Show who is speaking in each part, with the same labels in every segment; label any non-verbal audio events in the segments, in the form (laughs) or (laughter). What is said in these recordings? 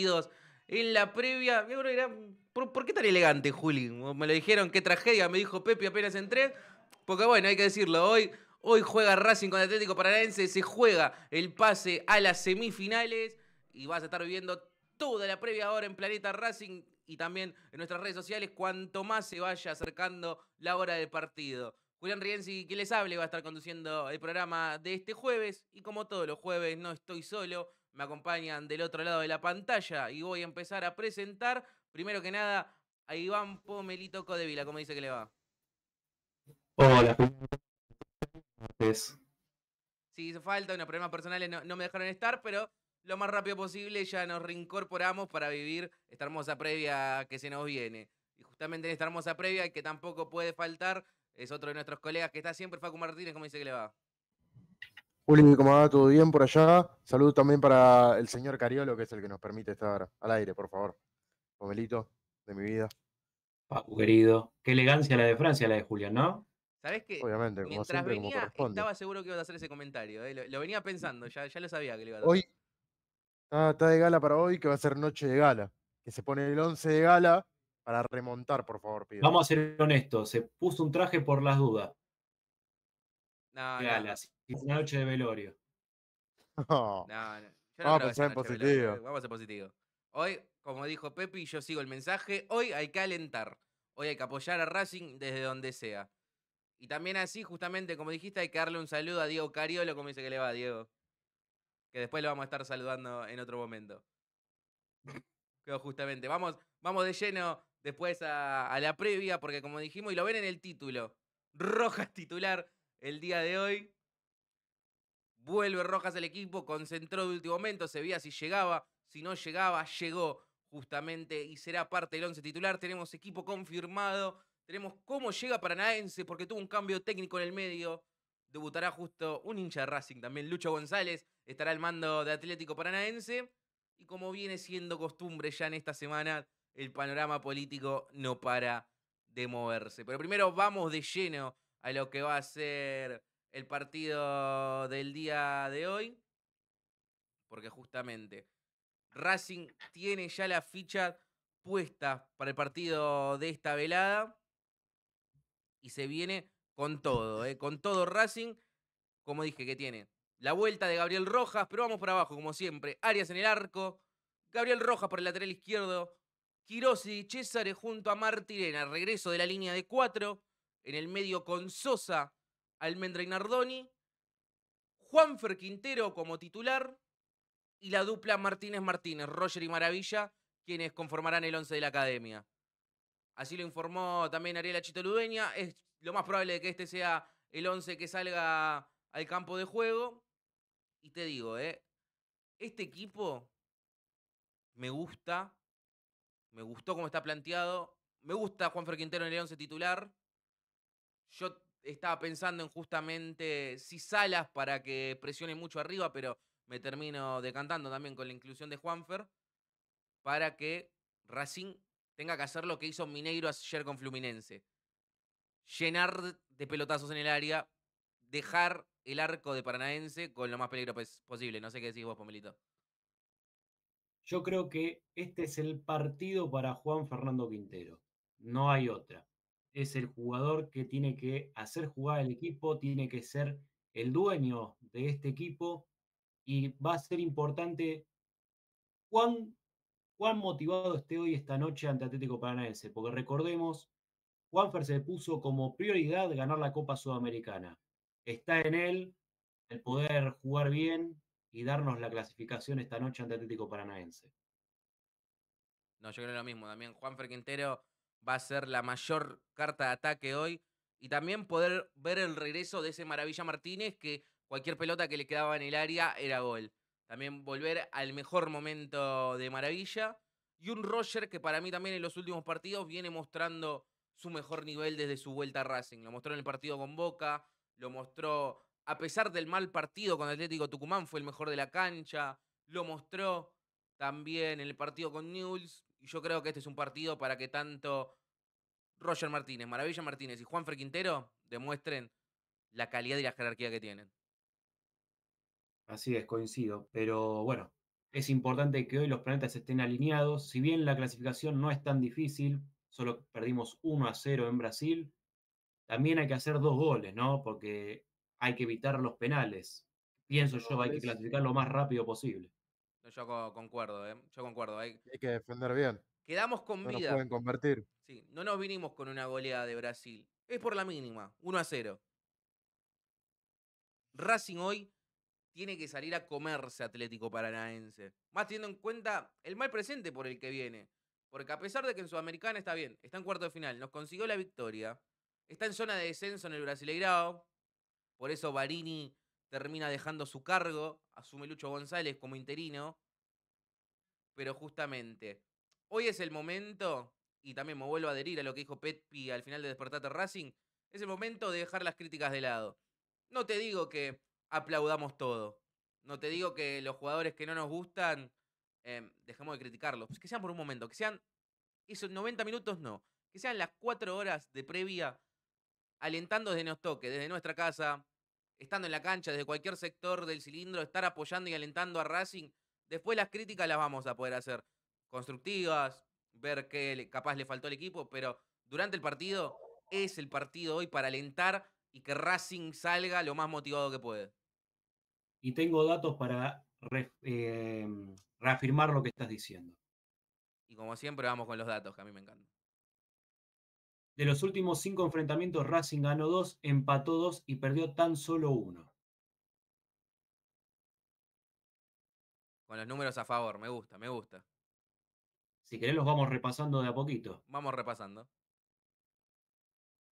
Speaker 1: dos, en la previa. ¿Por, qué tan elegante, Juli? Me lo dijeron, qué tragedia, me dijo Pepe apenas entré. Porque bueno, hay que decirlo, hoy, hoy juega Racing con Atlético Paranaense, se juega el pase a las semifinales y vas a estar viviendo toda la previa ahora en Planeta Racing y también en nuestras redes sociales cuanto más se vaya acercando la hora del partido. Julián Rienzi, que les hable, va a estar conduciendo el programa de este jueves y como todos los jueves no estoy solo, me acompañan del otro lado de la pantalla y voy a empezar a presentar, primero que nada, a Iván Pomelito Codevila. ¿Cómo dice que le va? Hola. si hizo falta, unos problemas personales no, no me dejaron estar, pero lo más rápido posible ya nos reincorporamos para vivir esta hermosa previa que se nos viene. Y justamente en esta hermosa previa, que tampoco puede faltar, es otro de nuestros colegas que está siempre, Facu Martínez, ¿cómo dice que le va?
Speaker 2: Juli, ¿cómo va? ¿Todo bien por allá? Saludos también para el señor Cariolo, que es el que nos permite estar al aire, por favor. Pomelito, de mi vida. Papu, querido. Qué elegancia
Speaker 3: la de Francia, la de Julián, ¿no?
Speaker 1: Sabes qué? Obviamente, como siempre, venía, estaba seguro que ibas a hacer ese comentario. ¿eh? Lo, venía pensando, ya, ya lo sabía que le iba a dar. Hoy
Speaker 3: está, de gala para hoy, que va a ser
Speaker 2: noche de gala. Que se pone el 11 de gala para remontar, por favor, pido. Vamos a ser
Speaker 3: honestos, se puso un traje por las dudas, no, no, la, noche de velorio. No, no. vamos a positivo. Eh, vamos a ser positivo.
Speaker 1: Hoy, como dijo Pepi, yo sigo el mensaje. Hoy hay que alentar. Hoy hay que apoyar a Racing desde donde sea. Y también así, justamente, como dijiste, hay que darle un saludo a Diego Cariolo, como dice que le va Diego. Que después lo vamos a estar saludando en otro momento. Pero justamente, vamos, vamos de lleno después a, la previa, porque como dijimos, y lo ven en el título, Rojas titular el día de hoy. Vuelve Rojas al equipo, concentró de último momento, se veía si llegaba, si no llegaba, llegó justamente y será parte del once titular. Tenemos equipo confirmado, tenemos cómo llega Paranaense porque tuvo un cambio técnico en el medio. Debutará justo un hincha de Racing también, Lucho González, estará al mando de Atlético Paranaense. Y como viene siendo costumbre ya en esta semana, el panorama político no para de moverse. Pero primero vamos de lleno a lo que va a ser el partido del día de hoy, porque justamente Racing tiene ya la ficha puesta para el partido de esta velada y se viene con todo, ¿eh? con todo Racing, como dije que tiene. La vuelta de Gabriel Rojas, pero vamos para abajo, como siempre. Arias en el arco, Gabriel Rojas por el lateral izquierdo, Quiroz y César junto a Martirena, regreso de la línea de cuatro en el medio con Sosa, Almendra y Nardoni, Juanfer Quintero como titular y la dupla Martínez Martínez, Roger y Maravilla, quienes conformarán el 11 de la academia. Así lo informó también Ariela Chitoludeña. Es lo más probable de que este sea el 11 que salga al campo de juego. Y te digo, ¿eh? este equipo me gusta, me gustó como está planteado, me gusta Juan Quintero en el 11 titular, yo estaba pensando en justamente si Salas para que presione mucho arriba, pero me termino decantando también con la inclusión de Juanfer para que Racing tenga que hacer lo que hizo Mineiro ayer con Fluminense. Llenar de pelotazos en el área, dejar el arco de Paranaense con lo más peligro posible. No sé qué decís vos, Pomelito.
Speaker 3: Yo creo que este es el partido para Juan Fernando Quintero. No hay otra es el jugador que tiene que hacer jugar el equipo, tiene que ser el dueño de este equipo y va a ser importante cuán, cuán motivado esté hoy esta noche ante Atlético Paranaense, porque recordemos, Juanfer se puso como prioridad ganar la Copa Sudamericana. Está en él el poder jugar bien y darnos la clasificación esta noche ante Atlético Paranaense.
Speaker 1: No, yo creo lo mismo. También Juanfer Quintero va a ser la mayor carta de ataque hoy. Y también poder ver el regreso de ese Maravilla Martínez que cualquier pelota que le quedaba en el área era gol. También volver al mejor momento de Maravilla. Y un Roger que para mí también en los últimos partidos viene mostrando su mejor nivel desde su vuelta a Racing. Lo mostró en el partido con Boca, lo mostró a pesar del mal partido con Atlético Tucumán, fue el mejor de la cancha, lo mostró también en el partido con Newells, y yo creo que este es un partido para que tanto Roger Martínez, Maravilla Martínez y Juan Quintero demuestren la calidad y la jerarquía que tienen.
Speaker 3: Así es, coincido. Pero bueno, es importante que hoy los planetas estén alineados. Si bien la clasificación no es tan difícil, solo perdimos 1 a 0 en Brasil, también hay que hacer dos goles, ¿no? Porque hay que evitar los penales. Pienso yo, hay que clasificar lo más rápido posible.
Speaker 1: Yo concuerdo, ¿eh? Yo concuerdo. Hay,
Speaker 2: Hay que defender bien. Quedamos con vida. pueden convertir.
Speaker 1: Sí, no nos vinimos con una goleada de Brasil. Es por la mínima, 1 a 0. Racing hoy tiene que salir a comerse Atlético Paranaense. Más teniendo en cuenta el mal presente por el que viene. Porque a pesar de que en Sudamericana está bien, está en cuarto de final, nos consiguió la victoria, está en zona de descenso en el Brasileirao. Por eso Barini termina dejando su cargo, asume Lucho González como interino, pero justamente hoy es el momento, y también me vuelvo a adherir a lo que dijo Petpi al final de Despertate Racing, es el momento de dejar las críticas de lado. No te digo que aplaudamos todo, no te digo que los jugadores que no nos gustan, em, dejemos de criticarlos, que sean por un momento, que sean esos 90 minutos no, que sean las 4 horas de previa alentando desde nos toque, desde nuestra casa, estando en la cancha, desde cualquier sector del cilindro, estar apoyando y alentando a Racing. Después las críticas las vamos a poder hacer constructivas, ver qué capaz le faltó al equipo, pero durante el partido es el partido hoy para alentar y que Racing salga lo más motivado que puede.
Speaker 3: Y tengo datos para eh, reafirmar lo que estás diciendo.
Speaker 1: Y como siempre vamos con los datos, que a mí me encanta.
Speaker 3: De los últimos cinco enfrentamientos, Racing ganó dos, empató dos y perdió tan solo uno.
Speaker 1: Con los números a favor, me gusta, me gusta.
Speaker 3: Si querés, los vamos repasando de a poquito. Vamos repasando.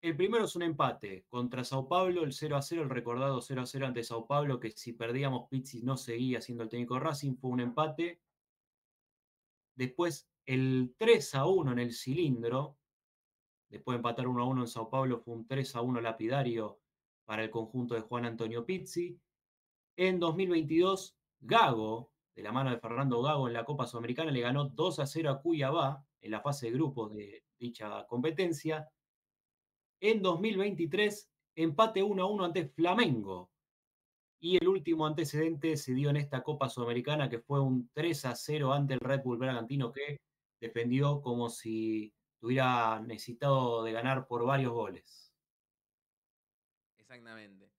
Speaker 3: El primero es un empate contra Sao Paulo, el 0 a 0, el recordado 0 a 0 ante Sao Paulo, que si perdíamos Pizzi no seguía siendo el técnico Racing, fue un empate. Después el 3 a 1 en el cilindro, Después de empatar 1 1 en Sao Paulo fue un 3 1 lapidario para el conjunto de Juan Antonio Pizzi. En 2022, Gago, de la mano de Fernando Gago en la Copa Sudamericana, le ganó 2 0 a Cuiabá en la fase de grupos de dicha competencia. En 2023, empate 1 1 ante Flamengo. Y el último antecedente se dio en esta Copa Sudamericana, que fue un 3 0 ante el Red Bull Bragantino, que defendió como si tuviera necesitado de ganar por varios goles.
Speaker 1: Exactamente.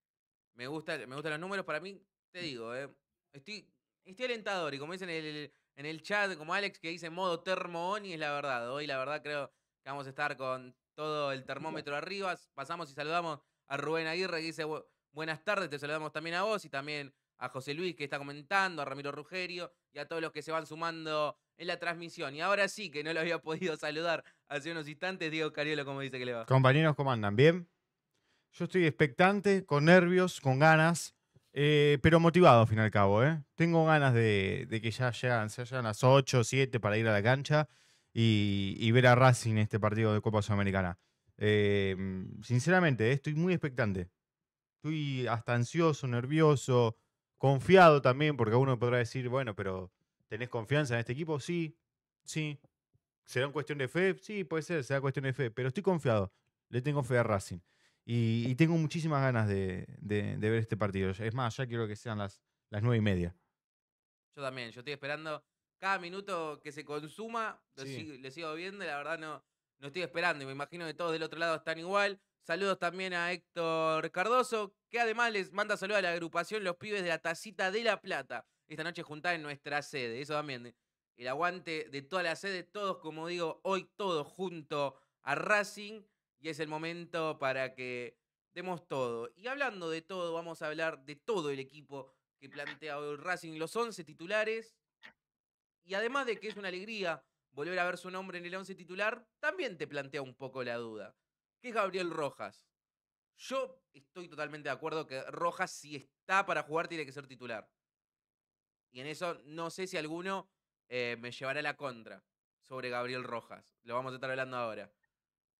Speaker 3: Me, gusta, me gustan los números. Para mí,
Speaker 1: te digo, eh, estoy, estoy alentador. Y como dicen en el, en el chat, como Alex que dice modo termo y es la verdad. Hoy, la verdad, creo que vamos a estar con todo el termómetro arriba. Pasamos y saludamos a Rubén Aguirre que dice buenas tardes. Te saludamos también a vos y también a José Luis que está comentando, a Ramiro Rugerio y a todos los que se van sumando en la transmisión. Y ahora sí, que no lo había podido saludar hace unos instantes, Diego Cariolo, ¿cómo dice que le va. Compañeros,
Speaker 4: ¿cómo andan? ¿Bien? Yo estoy expectante, con nervios, con ganas, eh, pero motivado al fin y al cabo. ¿eh? Tengo ganas de, que ya llegan, se llegan las 8 o 7 para ir a la cancha y, ver a Racing este partido de Copa Sudamericana. Eh, sinceramente, eh, estoy muy expectante. Estoy hasta ansioso, nervioso. Confiado también, porque uno podrá decir, bueno, pero ¿tenés confianza en este equipo? Sí, sí. ¿Será una cuestión de fe? Sí, puede ser, será cuestión de fe, pero estoy confiado. Le tengo fe a Racing. Y, tengo muchísimas ganas de, ver este partido. Es más, ya quiero que sean las, las nueve y media.
Speaker 1: Yo también, yo estoy esperando cada minuto que se consuma, lo, sigo, viendo, la verdad no, no estoy esperando. Y me imagino que todos del otro lado están igual. Saludos también a Héctor Cardoso, que además les manda saludos a la agrupación Los Pibes de la Tacita de la Plata, esta noche juntada en nuestra sede. Eso también, eh. el aguante de toda la sede, todos, como digo, hoy todos junto a Racing, y es el momento para que demos todo. Y hablando de todo, vamos a hablar de todo el equipo que plantea hoy Racing, los 11 titulares, y además de que es una alegría volver a ver su nombre en el 11 titular, también te plantea un poco la duda. ¿Qué es Gabriel Rojas. Yo estoy totalmente de acuerdo que Rojas, si está para jugar, tiene que ser titular. Y en eso no sé si alguno eh, me llevará la contra sobre Gabriel Rojas. Lo vamos a estar hablando ahora.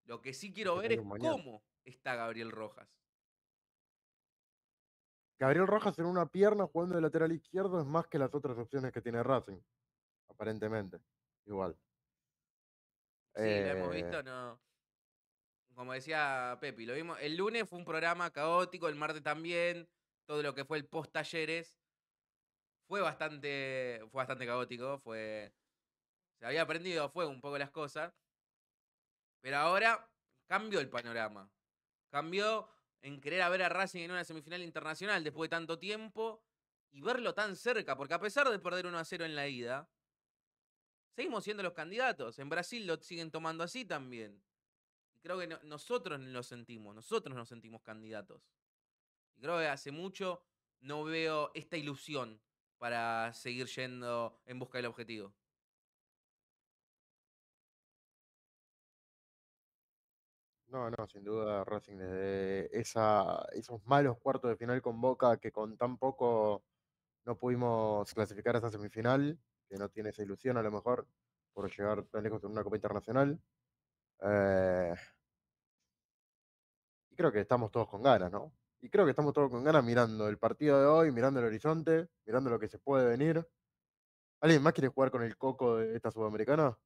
Speaker 1: Lo que sí quiero ver es cómo está Gabriel Rojas.
Speaker 2: Gabriel Rojas en una pierna jugando de lateral izquierdo es más que las otras opciones que tiene Racing, aparentemente. Igual. Sí, lo hemos eh, visto,
Speaker 1: no como decía Pepi, lo vimos. El lunes fue un programa caótico, el martes también, todo lo que fue el post talleres. Fue bastante, fue bastante caótico, fue... Se había aprendido fue un poco las cosas. Pero ahora cambió el panorama. Cambió en querer ver a Racing en una semifinal internacional después de tanto tiempo y verlo tan cerca, porque a pesar de perder 1 a 0 en la ida, seguimos siendo los candidatos. En Brasil lo siguen tomando así también. Creo que nosotros lo sentimos, nosotros nos sentimos candidatos. Y creo que hace mucho no veo esta ilusión para seguir yendo en busca del objetivo.
Speaker 2: No, no, sin duda Racing desde esa, esos malos cuartos de final con Boca que con tan poco no pudimos clasificar a esa semifinal, que no tiene esa ilusión a lo mejor por llegar tan lejos en una Copa Internacional. Eh, y creo que estamos todos con ganas, ¿no? Y creo que estamos todos con ganas mirando el partido de hoy, mirando el horizonte, mirando lo que se puede venir. ¿Alguien más quiere jugar con el coco de esta sudamericana?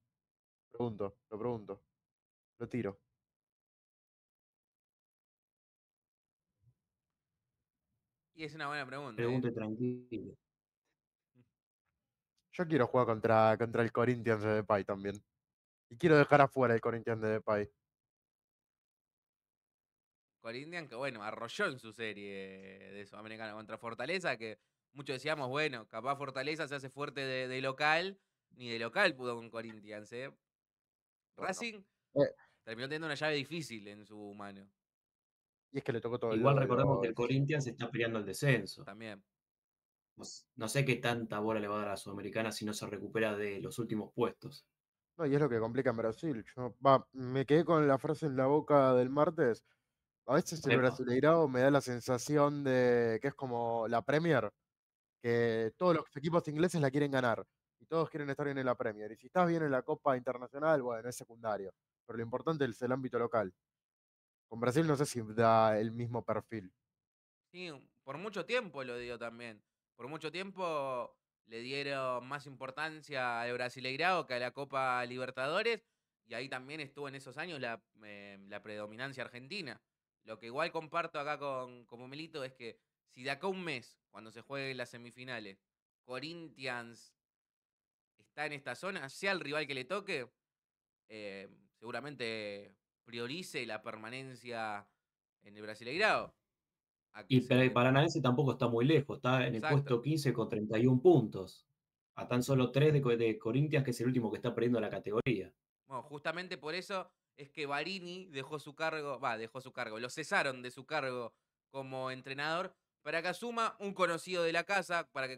Speaker 2: Pregunto, lo pregunto. Lo tiro.
Speaker 1: Y es una buena pregunta. ¿eh? Pregunte
Speaker 3: tranquilo.
Speaker 2: Yo quiero jugar contra, contra el Corinthians de Pai también quiero dejar afuera el Corinthians de Depay.
Speaker 1: Corinthians que, bueno, arrolló en su serie de Sudamericana contra Fortaleza, que muchos decíamos, bueno, capaz Fortaleza se hace fuerte de, local, ni de local pudo con Corinthians, ¿eh? Racing eh. terminó teniendo una llave difícil en su mano.
Speaker 3: Y es que le tocó todo Igual recordemos que el Corinthians está peleando el descenso. También. No, sé qué tanta bola le va a dar a la Sudamericana si no se recupera de los últimos puestos.
Speaker 2: No, y es lo que complica en Brasil. Yo me quedé con la frase en la boca del martes. A veces el brasileirado me da la sensación de que es como la Premier, que todos los equipos ingleses la quieren ganar y todos quieren estar bien en la Premier. Y si estás bien en la Copa Internacional, bueno, es secundario. Pero lo importante es el ámbito local. Con Brasil no sé si da el mismo perfil.
Speaker 1: Sí, por mucho tiempo lo digo también. Por mucho tiempo le dieron más importancia al Brasileirao que a la Copa Libertadores, y ahí también estuvo en esos años la, eh, predominancia argentina. Lo que igual comparto acá con, como Melito es que si de acá un mes, cuando se jueguen las semifinales, Corinthians está en esta zona, sea el rival que le toque, eh, seguramente priorice la permanencia en el Brasileirao.
Speaker 3: Y se... Paranaense tampoco está muy lejos, está en el puesto 15 con 31 puntos, a tan solo 3 de, de Corinthians, que es el último que está perdiendo la categoría.
Speaker 1: Bueno, justamente por eso es que Barini dejó su cargo, va, dejó su cargo, lo cesaron de su cargo como entrenador para que asuma un conocido de la casa, para que,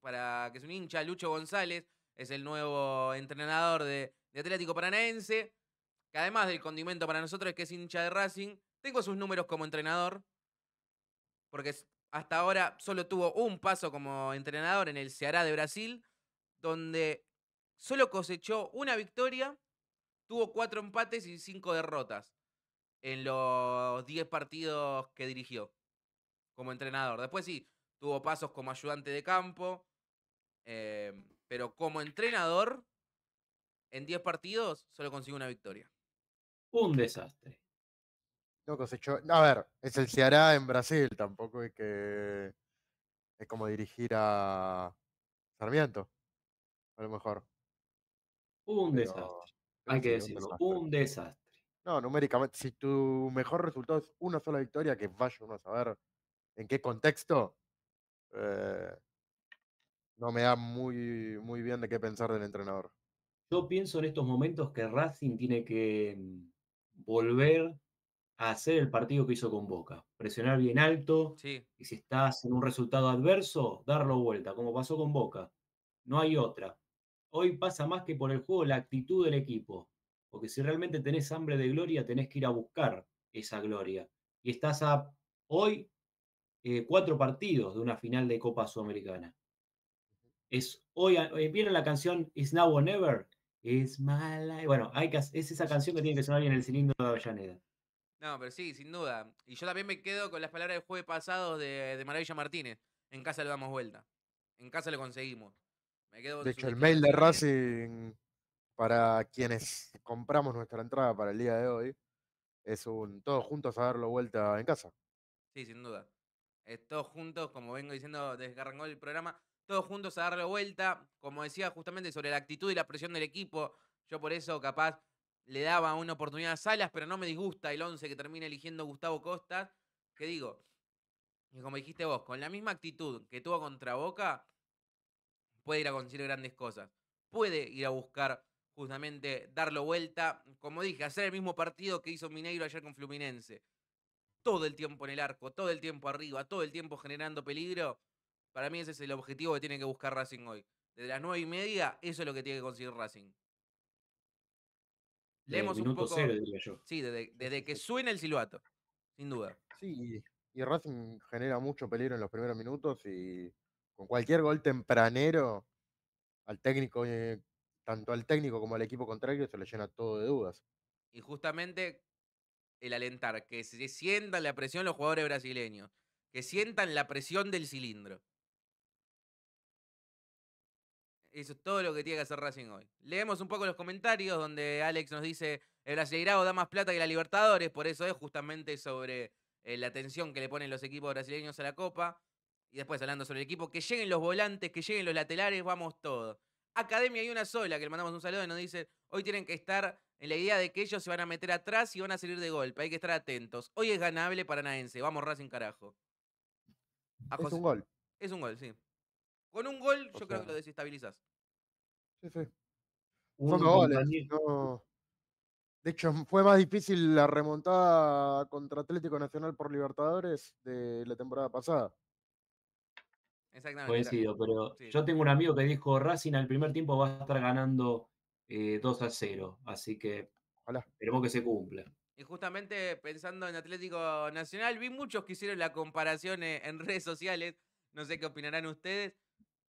Speaker 1: para que es un hincha, Lucho González, es el nuevo entrenador de, de, Atlético Paranaense, que además del condimento para nosotros es que es hincha de Racing, tengo sus números como entrenador, porque hasta ahora solo tuvo un paso como entrenador en el Ceará de Brasil, donde solo cosechó una victoria, tuvo cuatro empates y cinco derrotas en los diez partidos que dirigió como entrenador. Después sí, tuvo pasos como ayudante de campo, em, pero como entrenador, en diez partidos solo consiguió una victoria.
Speaker 3: Un desastre.
Speaker 2: No A ver, es el Ceará en Brasil, tampoco es que. Es como dirigir a Sarmiento, a lo mejor. Un desastre. Hay que decirlo, un desastre. No, numéricamente, si tu mejor resultado es una sola victoria, que vaya uno a saber en qué contexto, eh, no me da muy, muy bien de qué pensar del entrenador.
Speaker 3: Yo pienso en estos momentos que Racing tiene que mm, volver a hacer el partido que hizo con Boca. Presionar bien alto y si estás en un resultado adverso, darlo vuelta, como pasó con Boca. No hay otra. Hoy pasa más que por el juego la actitud del equipo, porque si realmente tenés hambre de gloria, tenés que ir a buscar esa gloria. Y estás a hoy eh, cuatro partidos de una final de Copa Sudamericana. Es hoy, eh, ¿vieron la canción It's Now or Never? Es
Speaker 1: mala. Bueno,
Speaker 3: hay es esa canción que tiene que sonar en el cilindro de Avellaneda.
Speaker 1: No, pero sí, sin duda. Y yo también me quedo con las palabras del jueves pasado de, Maravilla Martínez. En casa le damos vuelta. En casa lo conseguimos. Me quedo de hecho, el mail de
Speaker 2: Racing para quienes compramos nuestra entrada para el día de hoy es un todos juntos a darle vuelta en casa.
Speaker 1: Sí, sin duda. todos juntos, como vengo diciendo desde que arrancó el programa, todos juntos a darle vuelta. Como decía justamente sobre la actitud y la presión del equipo, yo por eso capaz le daba una oportunidad a Salas, pero no me disgusta el 11 que termina eligiendo Gustavo Costa. Que digo, y como dijiste vos, con la misma actitud que tuvo contra Boca, puede ir a conseguir grandes cosas. Puede ir a buscar justamente darlo vuelta, como dije, hacer el mismo partido que hizo Mineiro ayer con Fluminense. Todo el tiempo en el arco, todo el tiempo arriba, todo el tiempo generando peligro. Para mí ese es el objetivo que tiene que buscar Racing hoy. Desde las nueve y media, eso es lo que tiene que conseguir Racing.
Speaker 3: Leemos un poco.
Speaker 1: Sí, desde, que suena el silbato,
Speaker 2: sin duda. Sí, y, Racing genera mucho peligro en los primeros minutos y con cualquier gol tempranero al técnico, eh, tanto al técnico como al equipo contrario, se le llena todo de dudas.
Speaker 1: Y justamente el alentar, que se sientan la presión los jugadores brasileños, que sientan la presión del cilindro. Eso es todo lo que tiene que hacer Racing hoy. Leemos un poco los comentarios donde Alex nos dice, el brasileirado da más plata que la Libertadores, por eso es justamente sobre eh, la atención que le ponen los equipos brasileños a la Copa. Y después hablando sobre el equipo, que lleguen los volantes, que lleguen los laterales, vamos todo. Academia hay una sola, que le mandamos un saludo y nos dice, hoy tienen que estar en la idea de que ellos se van a meter atrás y van a salir de golpe, hay que estar atentos. Hoy es ganable para Naense, vamos Racing carajo. Es un gol. Es un gol, sí. Con un
Speaker 2: gol, yo creo que lo
Speaker 1: desestabilizas.
Speaker 2: Sí, sí. De hecho, fue más difícil la remontada contra Atlético Nacional por Libertadores de la temporada pasada.
Speaker 1: Exactamente. Coincido,
Speaker 3: pero yo tengo un amigo que dijo Racing al primer tiempo va a estar ganando 2 eh, a 0, así que esperemos que se cumpla.
Speaker 1: Y justamente pensando en Atlético Nacional, vi muchos que hicieron la comparación eh, en redes sociales, no sé qué opinarán ustedes,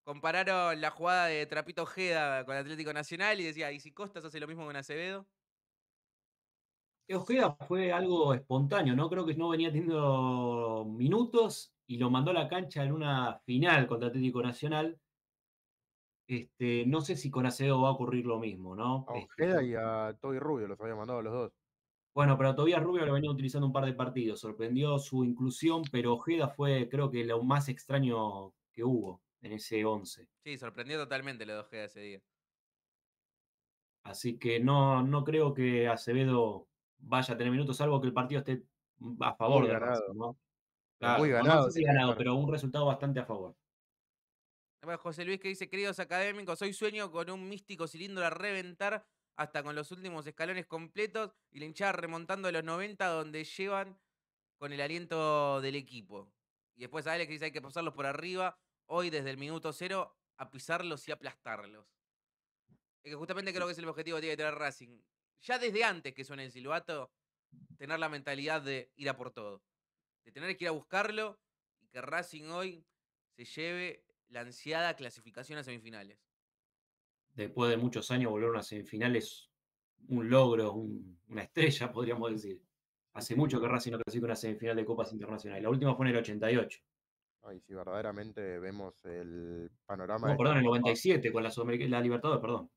Speaker 1: compararon la jugada de Trapito Ojeda con Atlético Nacional y decía, ¿y si Costas hace lo mismo con Acevedo?
Speaker 3: Ojeda fue algo espontáneo, ¿no? Creo que no venía teniendo minutos y lo mandó a la cancha en una final contra Atlético Nacional. Este, no sé si con Acevedo va a ocurrir lo mismo, ¿no? A este, Ojeda y a Toby Rubio los había mandado los dos. Bueno, pero a Tobias Rubio lo venía utilizando un par de partidos. Sorprendió su inclusión, pero Ojeda fue, creo que, lo más extraño que hubo en ese 11.
Speaker 1: Sí, sorprendió totalmente lo de ese día.
Speaker 3: Así que no, no creo que Acevedo vaya a tener minutos, salvo que el partido esté mm, a favor de ganado. ¿no? ganado, pero un resultado bastante a favor.
Speaker 1: José Luis que dice, queridos académicos, hoy sueño con un místico cilindro a reventar hasta con los últimos escalones completos y la hinchada remontando a los 90 donde llevan con el aliento del equipo. Y después a Alex que dice, hay que pasarlos por arriba hoy desde el minuto cero a pisarlos y aplastarlos. Es que justamente creo que es el objetivo que tiene que tener Racing. Ya desde antes que suene el silbato, tener la mentalidad de ir a por todo. De tener que ir a buscarlo y que Racing hoy se lleve la ansiada clasificación a semifinales.
Speaker 3: Después de muchos años volver a semifinal semifinales un logro, una estrella, (laughs) podríamos decir. Hace mucho que Racing no clasifica una semifinal de Copas Internacionales. La última fue en el 88. Y si verdaderamente vemos
Speaker 2: el panorama. No, perdón, el
Speaker 3: 97 con la, libertad perdón.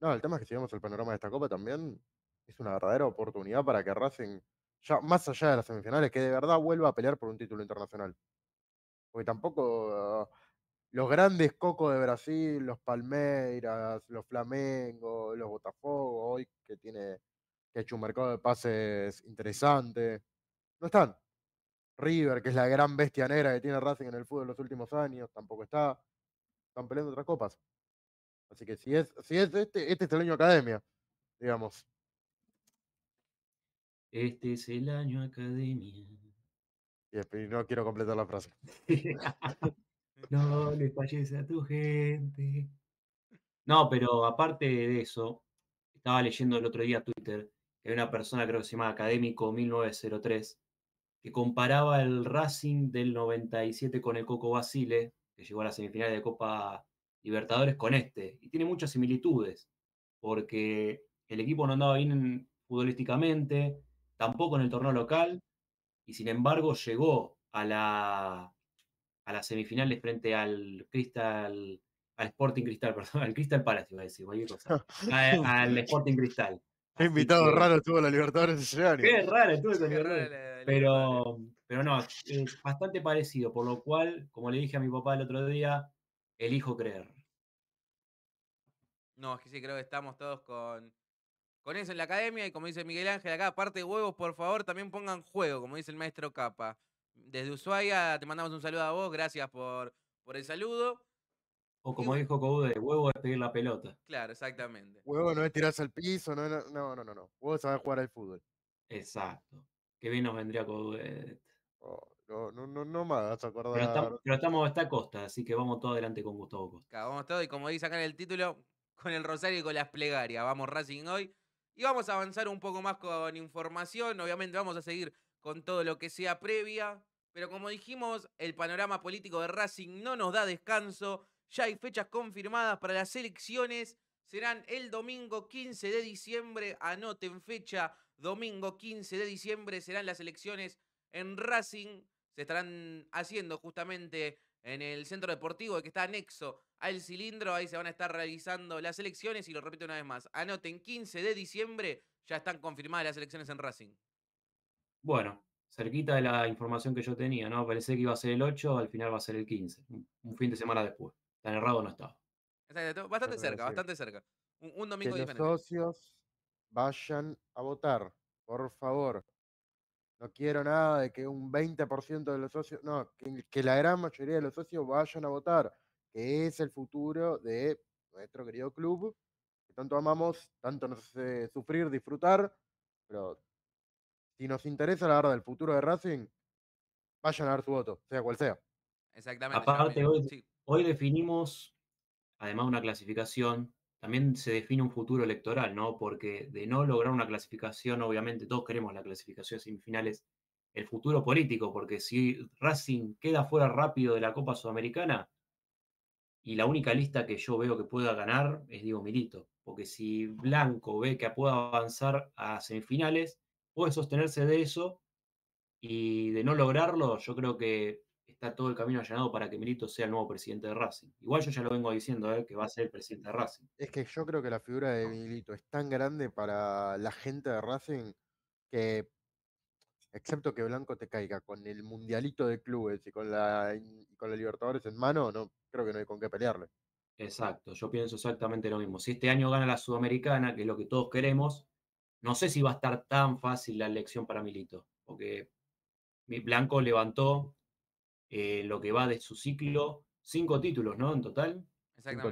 Speaker 2: No, el tema es que si vemos el panorama de esta Copa también es una verdadera oportunidad para que Racing, ya más allá de las semifinales, que de verdad vuelva a pelear por un título internacional. Porque tampoco. los grandes cocos de Brasil, los Palmeiras, los Flamengo, los Botafogo, hoy que tiene que ha hecho un mercado de pases interesante, no están. River, que es la gran bestia negra que tiene Racing en el fútbol en los últimos años, tampoco está. Están peleando otras copas. Así que si es, si es este, este es el año academia, digamos. Este es el
Speaker 3: año academia.
Speaker 2: Y no quiero completar la frase.
Speaker 3: (laughs) no le falles a tu gente. No, pero aparte de eso, estaba leyendo el otro día Twitter que una persona, creo que se llama Académico 1903, que comparaba el Racing del 97 con el Coco Basile, que llegó a la semifinal de Copa Libertadores, con este. Y tiene muchas similitudes, porque el equipo no andaba bien futbolísticamente, tampoco en el torneo local, y sin embargo llegó a la, a las semifinales frente al Crystal, al Sporting Cristal, (laughs) perdón, al Crystal Palace, iba a decir, cualquier cosa, (laughs) al Sporting Cristal invitado raro
Speaker 2: tuvo la Libertadores ese año. Qué
Speaker 3: raro estuvo la Pero, pero no, es bastante parecido, por lo cual, como le dije a mi papá el otro día, elijo creer.
Speaker 1: No, es que sí, creo que estamos todos con, con eso en la academia y como dice Miguel Ángel acá, aparte de huevos, por favor, también pongan juego, como dice el maestro Capa. Desde Ushuaia te mandamos un saludo a vos, gracias por, por el saludo.
Speaker 3: O como dijo Coude, huevo es pedir la pelota.
Speaker 1: Claro, exactamente.
Speaker 3: Huevo no es tirarse al piso, no, no, no, no. no. Huevo sabe jugar al fútbol. Exacto. Qué bien nos vendría Coude. Este? Oh,
Speaker 2: no, no, no, no acordar. Pero estamos, pero
Speaker 3: estamos hasta Costa, así que vamos todo adelante con Gustavo Costa.
Speaker 1: vamos todo, y como dice acá en el título, con el Rosario y con las plegarias. Vamos Racing hoy. Y vamos a avanzar un poco más con información. Obviamente vamos a seguir con todo lo que sea previa. Pero como dijimos, el panorama político de Racing no nos da descanso. Ya hay fechas confirmadas para las elecciones. Serán el domingo 15 de diciembre. Anoten fecha. Domingo 15 de diciembre serán las elecciones en Racing. Se estarán haciendo justamente en el centro deportivo que está anexo al cilindro. Ahí se van a estar realizando las elecciones. Y lo repito una vez más. Anoten 15 de diciembre. Ya están confirmadas las elecciones en Racing.
Speaker 3: Bueno, cerquita de la información que yo tenía, ¿no? Parecía que iba a ser el 8, al final va a ser el 15, un fin de semana después. Tan errado no está.
Speaker 1: bastante cerca, bastante cerca. Un, domingo que Los
Speaker 2: socios vayan a votar, por favor. No quiero nada de que un 20% de los socios, no, que, la gran mayoría de los socios vayan a votar, que es el futuro de nuestro querido club, que tanto amamos, tanto nos hace sufrir, disfrutar, pero si nos interesa la verdad el futuro de Racing, vayan a dar su voto, sea cual sea.
Speaker 3: Exactamente. Hoy definimos, además de una clasificación, también se define un futuro electoral, ¿no? Porque de no lograr una clasificación, obviamente todos queremos la clasificación de semifinales, el futuro político, porque si Racing queda fuera rápido de la Copa Sudamericana, y la única lista que yo veo que pueda ganar es Diego Milito, porque si Blanco ve que pueda avanzar a semifinales, puede sostenerse de eso, y de no lograrlo, yo creo que está todo el camino allanado para que Milito sea el nuevo presidente de Racing. Igual yo ya lo vengo diciendo, eh, que va a ser el presidente de Racing.
Speaker 2: Es que yo creo que la figura de Milito es tan grande para la gente de Racing que, excepto que Blanco te caiga con el mundialito de clubes y con la, con la Libertadores en
Speaker 3: mano, no creo que no hay con qué pelearle. Exacto, yo pienso exactamente lo mismo. Si este año gana la Sudamericana, que es lo que todos queremos, no sé si va a estar tan fácil la elección para Milito, porque Blanco levantó, eh, lo que va de su ciclo, cinco títulos, ¿no? En total.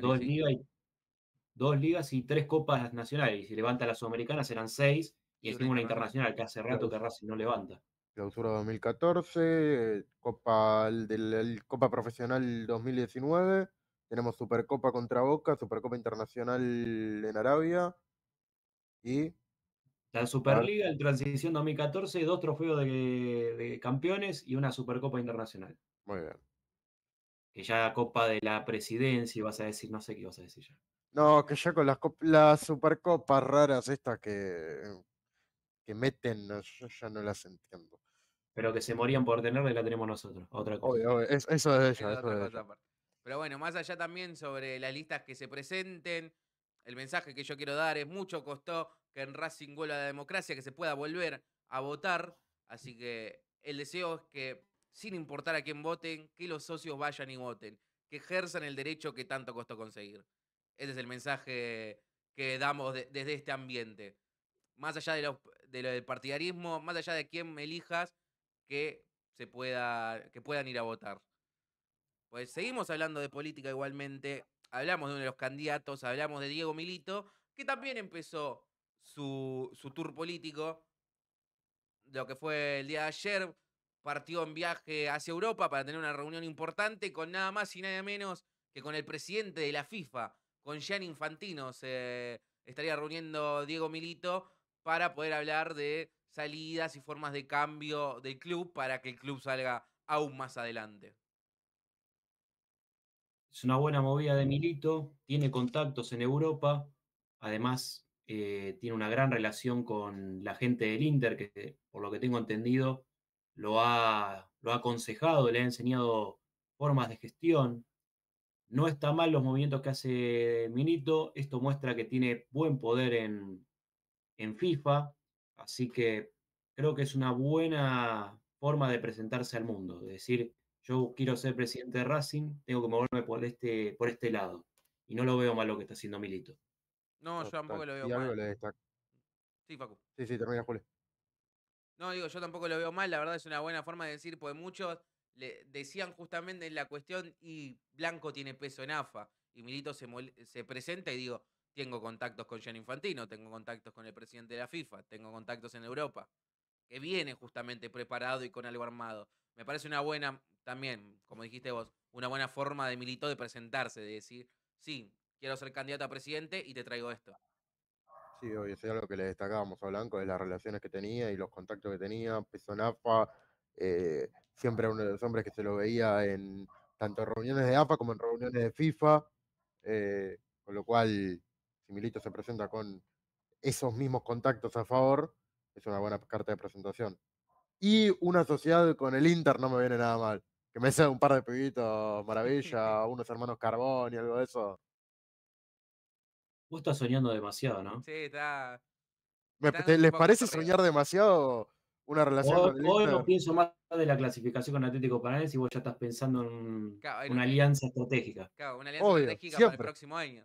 Speaker 3: dos, ligas y, tres copas nacionales. Y si levanta la Sudamericana serán seis y es una internacional que hace rato que Racing no levanta.
Speaker 2: Clausura 2014, Copa, del, Copa Profesional 2019, tenemos Supercopa contra Boca, Supercopa Internacional en Arabia y... La Superliga,
Speaker 3: en Transición 2014, dos trofeos de campeones y una Supercopa Internacional. Muy bien. Que ya la Copa de la Presidencia, y vas a decir, no sé qué vas a decir ya. No, que ya con las, las
Speaker 2: supercopas raras estas que, que meten, yo ya no las entiendo. Pero que se morían por tenerla y la tenemos
Speaker 3: nosotros. Otra cosa. Es, eso es de ella.
Speaker 1: Pero bueno, más allá también sobre las listas que se presenten, el mensaje que yo quiero dar es mucho costó que en Racing vuelva la democracia, que se pueda volver a votar. Así que el deseo es que sin importar a quién voten, que los socios vayan y voten, que ejerzan el derecho que tanto costó conseguir. Ese es el mensaje que damos desde este ambiente. Más allá de lo, del partidarismo, más allá de quién elijas, que, se pueda, que puedan ir a votar. Pues seguimos hablando de política igualmente, hablamos de uno de los candidatos, hablamos de Diego Milito, que también empezó su, su tour político, lo que fue el día de ayer, partió en viaje hacia Europa para tener una reunión importante con nada más y nada menos que con el presidente de la FIFA, con Jean Infantino. Se estaría reuniendo Diego Milito para poder hablar de salidas y formas de cambio del club para que el club salga aún más adelante.
Speaker 3: Es una buena movida de Milito, tiene contactos en Europa, además eh, tiene una gran relación con la gente del Inter, que por lo que tengo entendido lo ha, lo ha aconsejado, le ha enseñado formas de gestión. No está mal los movimientos que hace Milito. esto muestra que tiene buen poder en, FIFA, así que creo que es una buena forma de presentarse al mundo, de decir, yo quiero ser presidente de Racing, tengo que moverme por este, por este lado. Y no lo veo mal lo que está haciendo Milito.
Speaker 1: No, yo tampoco lo veo
Speaker 3: mal. Sí, Sí, sí, termina, Julio.
Speaker 1: No, digo, yo tampoco lo veo mal, la verdad es una buena forma de decir, pues muchos le decían justamente en la cuestión y Blanco tiene peso en AFA. Y Milito se, se presenta y digo, tengo contactos con Jean Infantino, tengo contactos con el presidente de la FIFA, tengo contactos en Europa, que viene justamente preparado y con algo armado. Me parece una buena, también, como dijiste vos, una buena forma de Milito de presentarse, de decir, sí, quiero ser candidato a presidente y te traigo esto.
Speaker 2: Sí, hoy eso algo que le destacábamos a Blanco, de las relaciones que tenía y los contactos que tenía, en AFA, eh, siempre uno de los hombres que se lo veía en tanto reuniones de AFA como en reuniones de FIFA, eh, con lo cual, Similito se presenta con esos mismos contactos a favor, es una buena carta de presentación. Y una sociedad con el Inter no me viene nada mal. Que me sea un par de pibitos, maravilla, (laughs) unos hermanos Carbón y algo de eso,
Speaker 3: Vos estás soñando demasiado, ¿no? Sí, está. ¿Les parece soñar demasiado una relación hoy, no pienso más de la clasificación con Atlético Paranaense si vos ya estás pensando en una alianza estratégica. Claro, una alianza estratégica para el próximo año.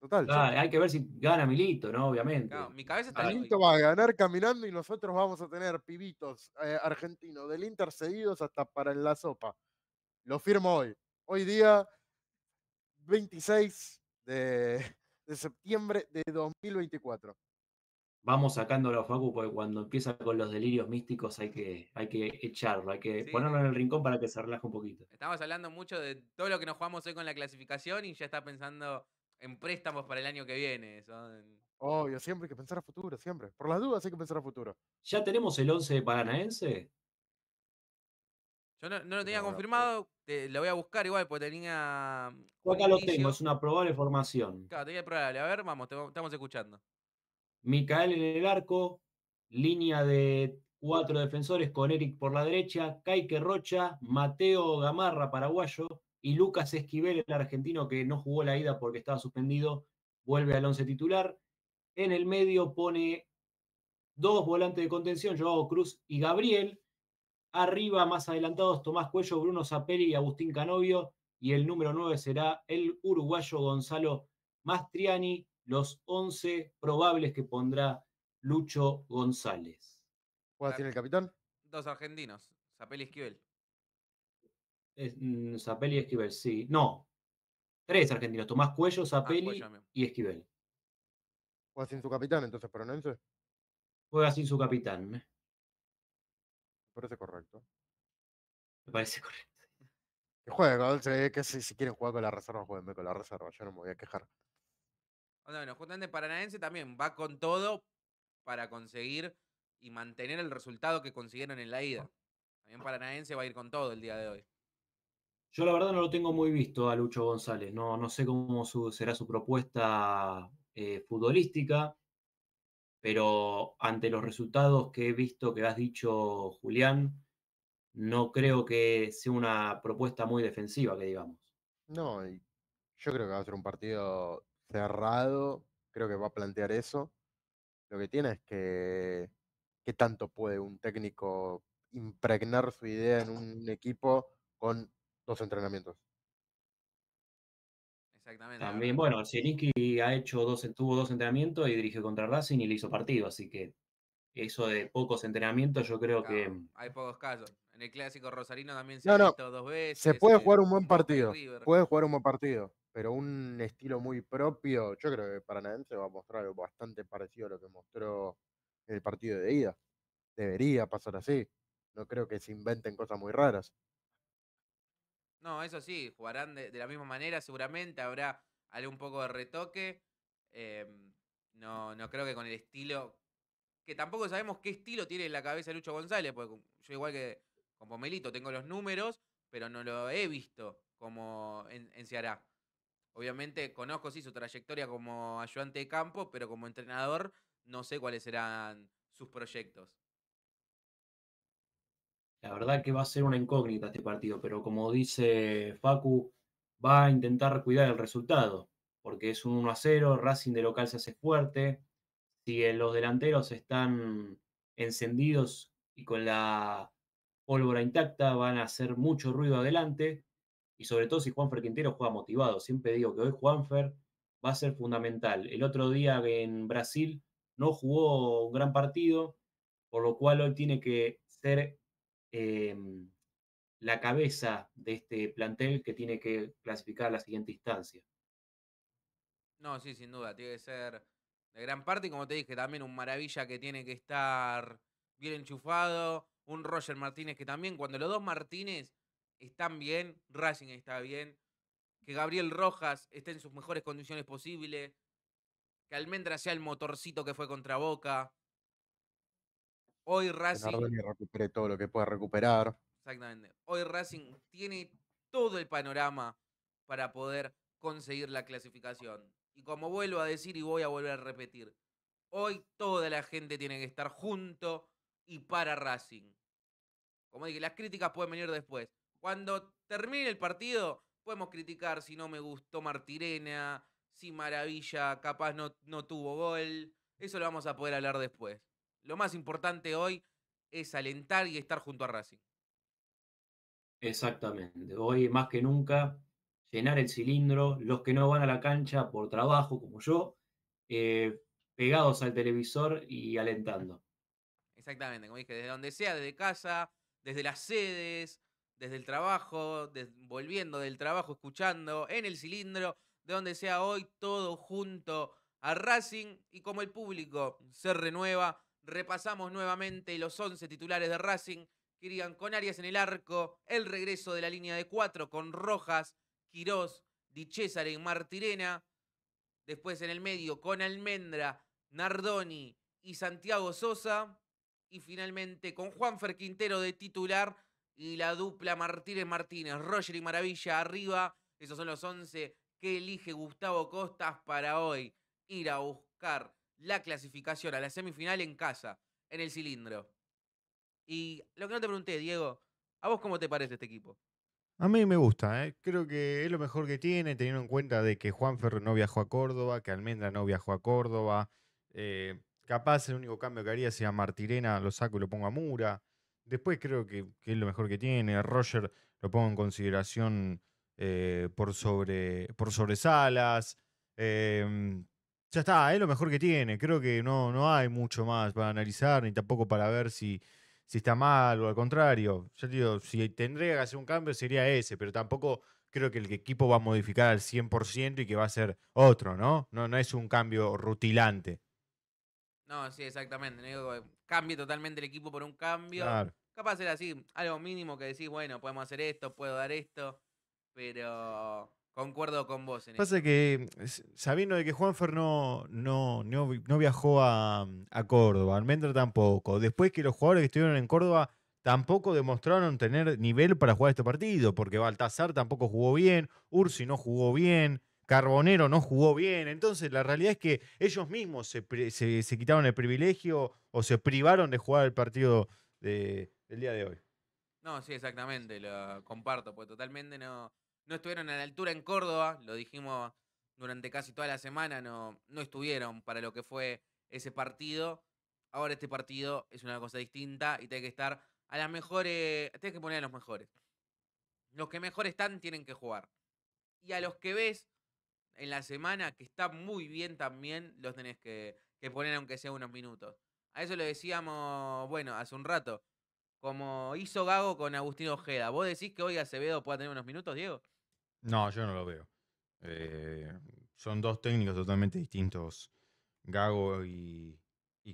Speaker 3: Total. hay que ver si gana Milito, ¿no? Obviamente. mi cabeza está Milito
Speaker 2: va a ganar caminando y nosotros vamos a tener pibitos eh, argentinos del Inter cedidos hasta para la sopa. Lo firmo hoy. Hoy día, 26 de, septiembre de 2024.
Speaker 3: Vamos sacándolo, Facu, porque cuando empieza con los delirios místicos hay que, hay que echarlo, hay que ponerlo en el rincón para que se relaje un poquito.
Speaker 1: Estamos hablando mucho de todo lo que nos jugamos hoy con la clasificación y ya está pensando en préstamos para el año que viene.
Speaker 2: Obvio, siempre hay que pensar a futuro, siempre. Por las dudas hay que pensar a futuro. ¿Ya tenemos el 11
Speaker 3: de Paranaense? Yo no, lo tenía confirmado, lo voy a buscar
Speaker 1: igual, porque tenía. Acá lo tengo, es
Speaker 3: una probable formación.
Speaker 1: Claro, tenía probable. A ver, vamos,
Speaker 3: estamos escuchando. Micael en el arco, línea de cuatro defensores con Eric por la derecha, Kaique Rocha, Mateo Gamarra, paraguayo, y Lucas Esquivel, el argentino que no jugó la ida porque estaba suspendido, vuelve al once titular. En el medio pone dos volantes de contención, Joao Cruz y Gabriel. Arriba, más adelantados, Tomás Cuello, Bruno Zapelli y Agustín Canovio. Y el número 9 será el uruguayo Gonzalo Mastriani. Los 11 probables que pondrá Lucho González. ¿Cuál tiene el capitán?
Speaker 1: Dos argentinos, Zapelli y Esquivel.
Speaker 3: Es, mm, y Esquivel, sí. No, tres argentinos, Tomás Cuello, Zapelli y Esquivel.
Speaker 2: Juega sin su capitán entonces, pero
Speaker 3: Juega sin su capitán
Speaker 2: parece correcto. Me parece correcto.
Speaker 3: Que
Speaker 2: que si, quieren jugar con la reserva, jueguenme con la reserva, yo no me voy a quejar.
Speaker 1: Bueno, justamente Paranaense también va con todo para conseguir y mantener el resultado que consiguieron en la ida. También Paranaense va a ir con todo el día de hoy.
Speaker 3: Yo la verdad no lo tengo muy visto a Lucho González, no, no sé cómo será su propuesta eh, futbolística pero ante los resultados que he visto que has dicho, Julián, no creo que sea una propuesta muy defensiva, que digamos.
Speaker 2: No, yo creo que va a ser un partido cerrado, creo que va a plantear eso. Lo que tiene es que, ¿qué tanto puede un técnico impregnar su idea en un equipo con dos entrenamientos?
Speaker 1: Exactamente. También,
Speaker 3: bueno, Serinski ha hecho dos, tuvo dos entrenamientos y dirigió contra Racing y le hizo partido, así que eso de pocos entrenamientos yo creo que...
Speaker 1: Hay pocos casos. En el clásico rosarino también se visto dos veces. Se puede eh, jugar un buen partido, puede
Speaker 2: jugar un buen partido, pero un estilo muy propio, yo creo que Paranaense va a mostrar bastante parecido a lo que mostró el partido de ida. Debería pasar así. No creo que se inventen cosas muy raras. No, eso
Speaker 1: sí, jugarán de, la misma manera seguramente, habrá algún poco de retoque. Em, no, no creo que con el estilo, que tampoco sabemos qué estilo tiene en la cabeza Lucho González, porque yo igual que con Pomelito tengo los números, pero no lo he visto como en, en Ceará. Obviamente conozco sí su trayectoria como ayudante de campo, pero como entrenador no sé cuáles serán sus proyectos.
Speaker 3: La verdad que va a ser una incógnita este partido, pero como dice Facu, va a intentar cuidar el resultado, porque es un 1 a 0, Racing de local se hace fuerte, si eh, los delanteros están encendidos y con la pólvora intacta, van a hacer mucho ruido adelante, y sobre todo si Juanfer Quintero juega motivado, siempre digo que hoy Juanfer va a ser fundamental. El otro día en Brasil no jugó un gran partido, por lo cual hoy tiene que ser Em, la cabeza de este plantel que tiene que clasificar a la siguiente instancia.
Speaker 1: No, sí, sin duda, tiene que ser de gran parte y como te dije, también un maravilla que tiene que estar bien enchufado, un Roger Martínez que también, cuando los dos Martínez están bien, Racing está bien, que Gabriel Rojas esté en sus mejores condiciones posibles, que Almendra sea el motorcito que fue contra Boca, Hoy Racing.
Speaker 2: todo lo que recuperar.
Speaker 1: Exactamente. Hoy Racing tiene todo el panorama para poder conseguir la clasificación. Y como vuelvo a decir y voy a volver a repetir, hoy toda la gente tiene que estar junto y para Racing. Como dije, las críticas pueden venir después. Cuando termine el partido, podemos criticar si no me gustó Martirena, si Maravilla capaz no, no tuvo gol. Eso lo vamos a poder hablar después lo más importante hoy es alentar y estar junto
Speaker 3: a Racing. Exactamente. Hoy más que nunca, llenar el cilindro, los que no van a la cancha por trabajo, como yo, eh, pegados al televisor y alentando.
Speaker 1: Exactamente, como dije, desde donde sea, desde casa, desde las sedes, desde el trabajo, volviendo del trabajo, escuchando, en el cilindro, de donde sea hoy, todo junto a Racing y como el público se renueva repasamos nuevamente los 11 titulares de Racing, que irían con Arias en el arco, el regreso de la línea de cuatro con Rojas, Quirós, Di y Martirena, después en el medio con Almendra, Nardoni y Santiago Sosa, y finalmente con Juanfer Quintero de titular y la dupla Martínez Martínez, Roger y Maravilla arriba, esos son los 11 que elige Gustavo Costas para hoy ir a buscar la clasificación a la semifinal en casa, en el cilindro. Y lo que no te pregunté, Diego, ¿a vos cómo te parece este equipo?
Speaker 4: A mí me gusta, ¿eh? creo que es lo mejor que tiene, teniendo en cuenta de que Juanfer no viajó a Córdoba, que Almendra no viajó a Córdoba. Eh, capaz el único cambio que haría sería Martirena, lo saco y lo pongo a Mura. Después creo que, es lo mejor que tiene. Roger lo pongo en consideración eh, por, sobre, por sobre Salas. Em, ya está, es lo mejor que tiene. Creo que no, no hay mucho más para analizar, ni tampoco para ver si, si está mal o al contrario. Yo digo, si tendría que hacer un cambio sería ese, pero tampoco creo que el equipo va a modificar al 100% y que va a ser otro, ¿no? No, no es un cambio rutilante.
Speaker 1: No, sí, exactamente. No digo eh, cambie totalmente el equipo por un cambio. Capaz era así, algo mínimo que decís, bueno, podemos hacer esto, puedo dar esto, pero Concuerdo con vos. En Pasa es
Speaker 4: que mm, sabiendo de que Juanfer no, no, no, viajó a, mm, a, Córdoba, Almendra tampoco. Después que los jugadores que estuvieron en Córdoba tampoco demostraron tener nivel para jugar este partido, porque Baltasar tampoco jugó bien, Ursi no jugó bien. Carbonero no jugó bien. Entonces, la realidad es que ellos mismos se, quitaron el privilegio o se privaron de jugar el partido de, del día de hoy.
Speaker 1: No, sí, exactamente, lo comparto, pues totalmente no, no estuvieron a la altura en Córdoba, lo dijimos durante casi toda la semana, no, no estuvieron para lo que fue ese partido. Ahora este partido es una cosa distinta y tiene que estar a las mejores, tiene que poner a los mejores. Los que mejor están tienen que jugar. Y a los que ves en la semana que está muy bien también, los tenés que, que poner aunque sea unos minutos. A eso lo decíamos, bueno, hace un rato, como hizo Gago con Agustín Ojeda. ¿Vos decís que hoy Acevedo pueda tener unos minutos, Diego?
Speaker 4: No, yo no lo veo. Eh, son dos técnicos totalmente distintos. Gago y,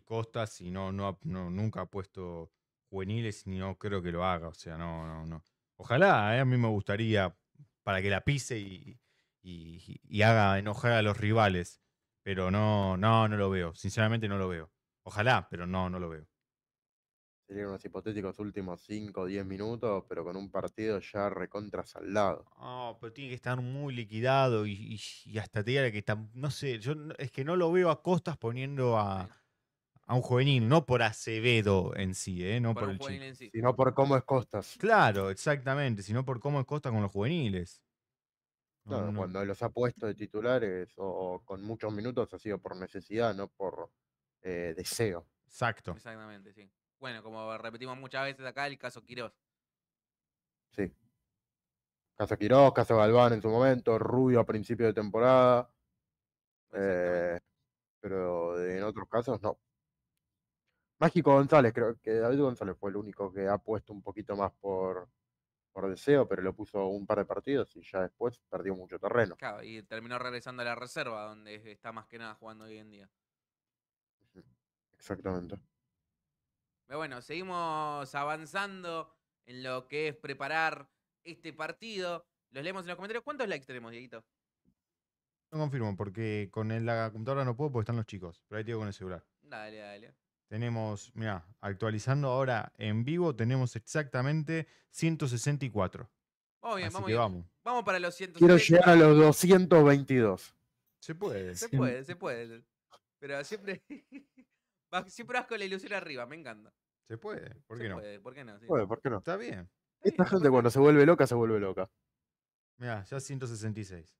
Speaker 4: Costas, y no, no, nunca ha puesto juveniles, y no creo que lo haga. O sea, no, no, no. Ojalá, eh, a mí me gustaría para que la pise y, y, y, haga enojar a los rivales. Pero no, no, no lo veo. Sinceramente no lo veo. Ojalá, pero no, no lo veo.
Speaker 2: Serían unos hipotéticos últimos 5 o 10 minutos, pero con un partido ya recontrasaldado.
Speaker 4: No, pero tiene que estar muy liquidado y, hasta te diría que está... no sé, yo es que no lo veo a Costas poniendo a, un juvenil, no por Acevedo en sí, ¿eh? no por, el chico, sino
Speaker 2: por cómo es Costas. Claro, exactamente, sino por cómo es Costas con los juveniles. No, cuando los ha puesto de titulares o, con muchos minutos ha sido por necesidad, no por eh, deseo.
Speaker 1: Exacto. Exactamente, sí bueno, como repetimos muchas veces acá, el caso Quiroz.
Speaker 2: Sí. Caso Quiroz, caso Galván en su momento, Rubio a principio de temporada. Eh, pero en otros casos no. Mágico González, creo que David González fue el único que ha puesto un poquito más por, por deseo, pero lo puso un par de partidos y ya después perdió mucho terreno.
Speaker 1: Claro, y terminó regresando a la reserva, donde está más que nada jugando hoy en día.
Speaker 2: Exactamente.
Speaker 1: Pero bueno, seguimos avanzando en lo que es preparar este partido. Los leemos en los comentarios. ¿Cuántos likes tenemos, Dieguito?
Speaker 4: No confirmo, porque con la computadora no puedo porque están los chicos. Pero ahí te digo con el celular.
Speaker 1: Dale, dale.
Speaker 4: Tenemos, mira, actualizando ahora en vivo, tenemos exactamente 164.
Speaker 1: Vamos bien, Así vamos, que vamos. Vamos para los 164. Quiero llegar a los
Speaker 2: 222.
Speaker 1: Se puede. Se puede, se puede. Pero siempre. (laughs) Siempre vas con la ilusión arriba, me encanta. Se puede, ¿por qué no? Puede, ¿por qué no? Puede, ¿por qué no? Está bien.
Speaker 2: Esta gente cuando se vuelve loca, se vuelve loca.
Speaker 4: mira ya 166.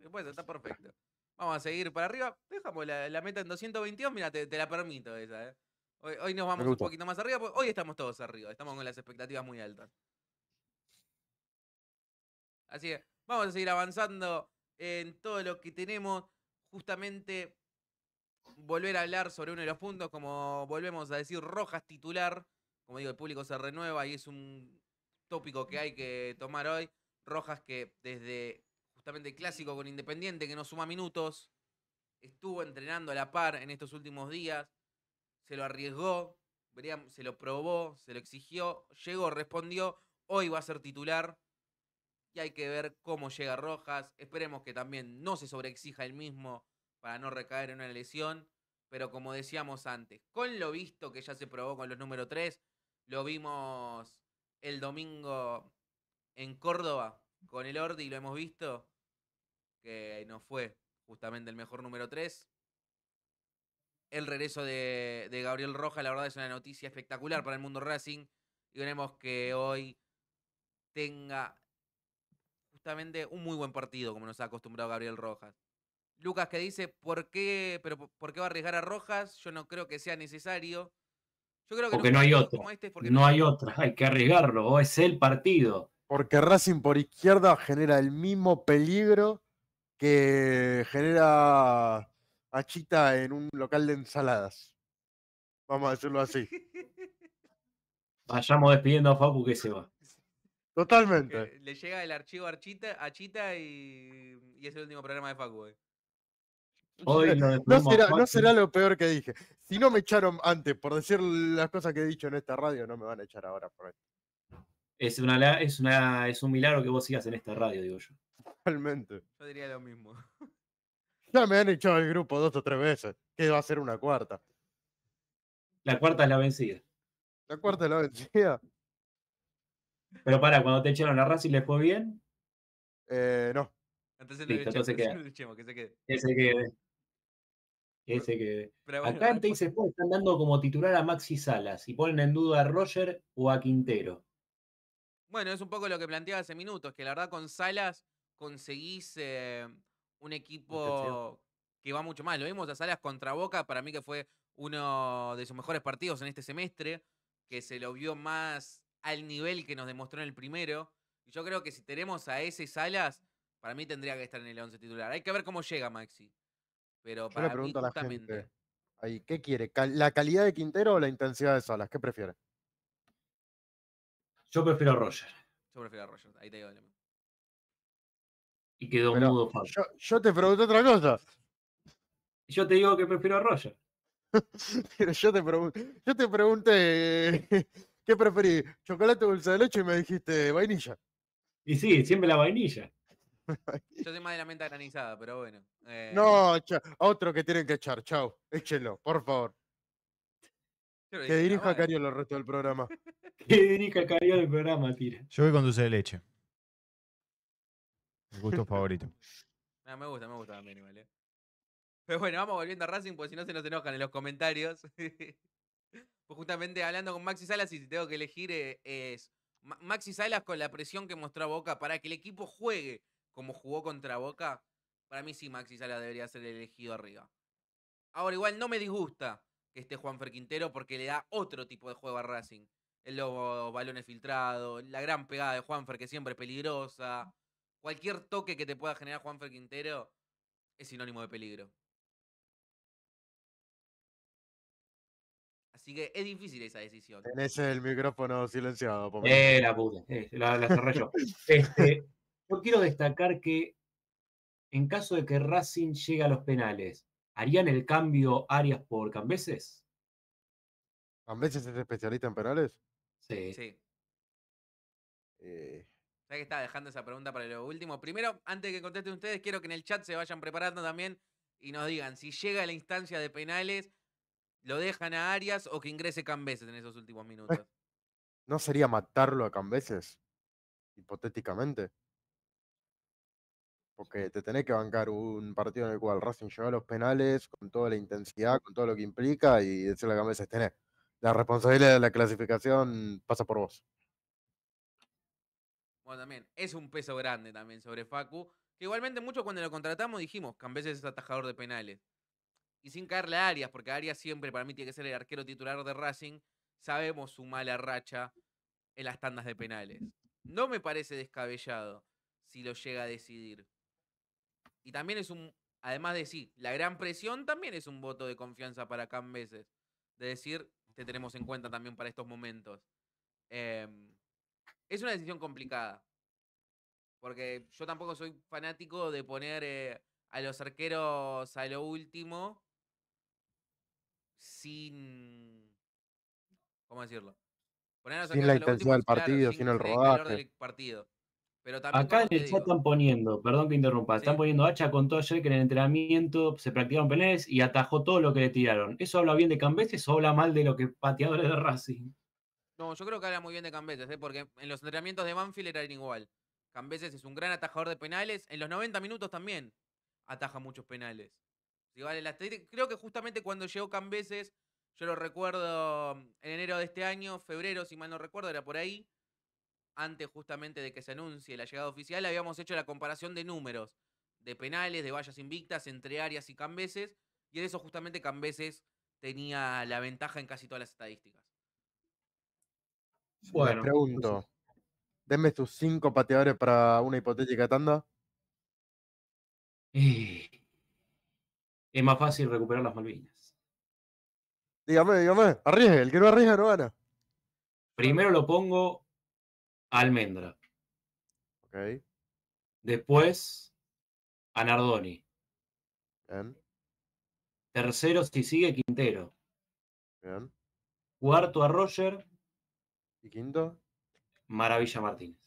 Speaker 1: Eh, está perfecto. Vamos a seguir para arriba. Dejamos la, meta en 222. Mira, te, la permito esa. ¿eh? Hoy, hoy, nos vamos un poquito más arriba. Pues, hoy estamos todos arriba. Estamos con las expectativas muy altas. Así que vamos a seguir avanzando en todo lo que tenemos. Justamente volver a hablar sobre uno de los puntos, como volvemos a decir, Rojas titular. Como digo, el público se renueva y es un tópico que hay que tomar hoy. Rojas que desde justamente clásico con Independiente, que no suma minutos, estuvo entrenando a la par en estos últimos días, se lo arriesgó, se lo probó, se lo exigió, llegó, respondió, hoy va a ser titular y hay que ver cómo llega Rojas. Esperemos que también no se sobreexija el mismo para no recaer en una lesión. Pero como decíamos antes, con lo visto que ya se probó con los número 3, lo vimos el domingo en Córdoba con el Ordi, lo hemos visto, que no fue justamente el mejor número 3. El regreso de, Gabriel Rojas, la verdad es una noticia espectacular para el mundo Racing. Y veremos que hoy tenga justamente un muy buen partido, como nos ha acostumbrado Gabriel Rojas. Lucas que dice, ¿por qué, pero, ¿por qué va a arriesgar a Rojas? Yo no creo que sea necesario. Yo creo que porque no, hay otro. Este
Speaker 3: no, hay otra, (laughs) hay que arriesgarlo, es el partido. Porque Racing por izquierda genera el
Speaker 2: mismo peligro que genera Achita en un local de ensaladas. Vamos a decirlo así.
Speaker 3: (laughs) Vayamos despidiendo a Facu que se va. Totalmente.
Speaker 1: le llega el archivo a Chita y, y es el último programa de Facu. Eh
Speaker 3: no, será,
Speaker 2: lo peor que dije. Si no me echaron antes por decir las cosas que he dicho en esta radio, no me van a echar ahora por
Speaker 3: Es, una, es, una, es un milagro que vos sigas en esta radio, digo yo. Totalmente.
Speaker 2: Yo diría lo mismo.
Speaker 3: Ya me han echado el grupo dos o tres veces.
Speaker 2: Que va a ser una cuarta.
Speaker 3: La cuarta es la vencida. La cuarta es la vencida. Pero para, cuando te echaron a ¿Y ¿les fue bien? Eh, no. Entonces que se quede. Que se quede. Que quede. Acá en dice después están dando como titular a Maxi Salas y ponen en duda a Roger o a Quintero.
Speaker 1: Bueno, es un poco lo que planteaba hace minutos, que la verdad con Salas conseguís eh, un equipo que va mucho más. Lo vimos a Salas contra Boca, para mí que fue uno de sus mejores partidos en este semestre, que se lo vio más al nivel que nos demostró en el primero. Y yo creo que si tenemos a ese Salas, para mí tendría que estar en el 11 titular. Hay que ver cómo llega Maxi. Pero para le pregunto mí, a la gente,
Speaker 2: ¿qué quiere? ¿La calidad de Quintero o la intensidad de Salas? ¿Qué prefiere?
Speaker 3: Yo prefiero a Roger.
Speaker 1: Yo prefiero a Roger. Ahí te digo.
Speaker 3: Y quedó mudo Pablo. Yo, te pregunto otra cosa. Yo te digo que prefiero a Roger.
Speaker 2: (laughs) Pero yo te, yo te pregunté, (laughs) ¿qué preferí ¿Chocolate o dulce de leche? Y me dijiste vainilla. Y sí, siempre la vainilla.
Speaker 1: Yo soy (laughs) más de la menta granizada, pero bueno. Eh. No,
Speaker 2: otro que tienen que echar, chao, échelo, por favor. Que dirija a el resto del programa. (laughs) (laughs) que dirija Cariolo el programa, tira.
Speaker 4: Yo voy con dulce de leche. Mi gusto favorito.
Speaker 1: me gusta, me gusta también eh. Pero bueno, vamos volviendo a Racing, porque si no se nos enojan en los comentarios. pues justamente hablando con Maxi Salas, y si tengo que elegir eh, es Maxi Salas con la presión que mostró Boca para que el equipo juegue como jugó contra Boca, para mí sí Maxi Sala debería ser elegido arriba. Ahora, igual no me disgusta que esté Juanfer Quintero porque le da otro tipo de juego a Racing. Los balones filtrados, la gran pegada de Juanfer que siempre es peligrosa. Cualquier toque que te pueda generar Juanfer Quintero es sinónimo de peligro. Así que es difícil esa decisión. Tenés el
Speaker 2: micrófono
Speaker 3: silenciado. Por eh, la puta. Eh, la, cerré yo. Este, yo quiero destacar que en caso de que Racing llegue a los penales, ¿harían el cambio Arias por Cambeses? ¿Cambeses es especialista en penales?
Speaker 2: Sí. Sí. Eh.
Speaker 1: Ya que estaba dejando esa pregunta para lo último. Primero, antes de que contesten ustedes, quiero que en el chat se vayan preparando también y nos digan si llega a la instancia de penales, lo dejan a Arias o que ingrese Cambeses en esos últimos minutos.
Speaker 2: ¿No sería matarlo a Cambeses? Hipotéticamente porque te tenés que bancar un partido en el cual Racing lleva los penales con toda la intensidad, con todo lo que implica y decirle a la tenés. La responsabilidad de la clasificación pasa por vos.
Speaker 1: Bueno, también es un peso grande también sobre Facu, que igualmente mucho cuando lo contratamos dijimos que es atajador de penales. Y sin caerle a Arias, porque Arias siempre para mí tiene que ser el arquero titular de Racing, sabemos su mala racha en las tandas de penales. No me parece descabellado si lo llega a decidir. Y también es un, además de sí, la gran presión también es un voto de confianza para Cambeses. De decir, te tenemos en cuenta también para estos momentos. Em, es una decisión complicada. Porque yo tampoco soy fanático de poner eh, a los arqueros a lo último sin. ¿Cómo decirlo? Poner sin la intensidad del partido, sin, el rodaje. Del partido.
Speaker 3: Acá en el chat están poniendo, perdón que interrumpa, están poniendo ah, hacha con todo ayer que en el entrenamiento se practicaron penales y atajó todo lo que le tiraron. ¿Eso habla bien de Cambeses o habla mal de lo que pateadores de Racing?
Speaker 1: No, yo creo que habla muy bien de Cambeses, ¿eh? porque en los entrenamientos de Banfield era igual. Cambeses es un gran atajador de penales, en los 90 minutos también ataja muchos penales. creo que justamente cuando llegó Cambeses, yo lo recuerdo en enero de este año, febrero, si mal no recuerdo, era por ahí antes justamente de que se anuncie la llegada oficial, habíamos hecho la comparación de números de penales, de vallas invictas entre Arias y Cambeses, y en eso justamente Cambeses tenía la ventaja en casi todas las estadísticas.
Speaker 2: Bueno, pregunto, denme tus cinco pateadores para una hipotética tanda.
Speaker 3: Eh, es más fácil recuperar las Malvinas.
Speaker 2: Dígame, dígame, arriesgue, el que no arriesga no gana.
Speaker 3: Primero lo pongo Almendra. Ok. Después, a Nardoni. Bien. Tercero, si sigue, Quintero. Bien. Cuarto, a Roger. ¿Y quinto? Maravilla Martínez.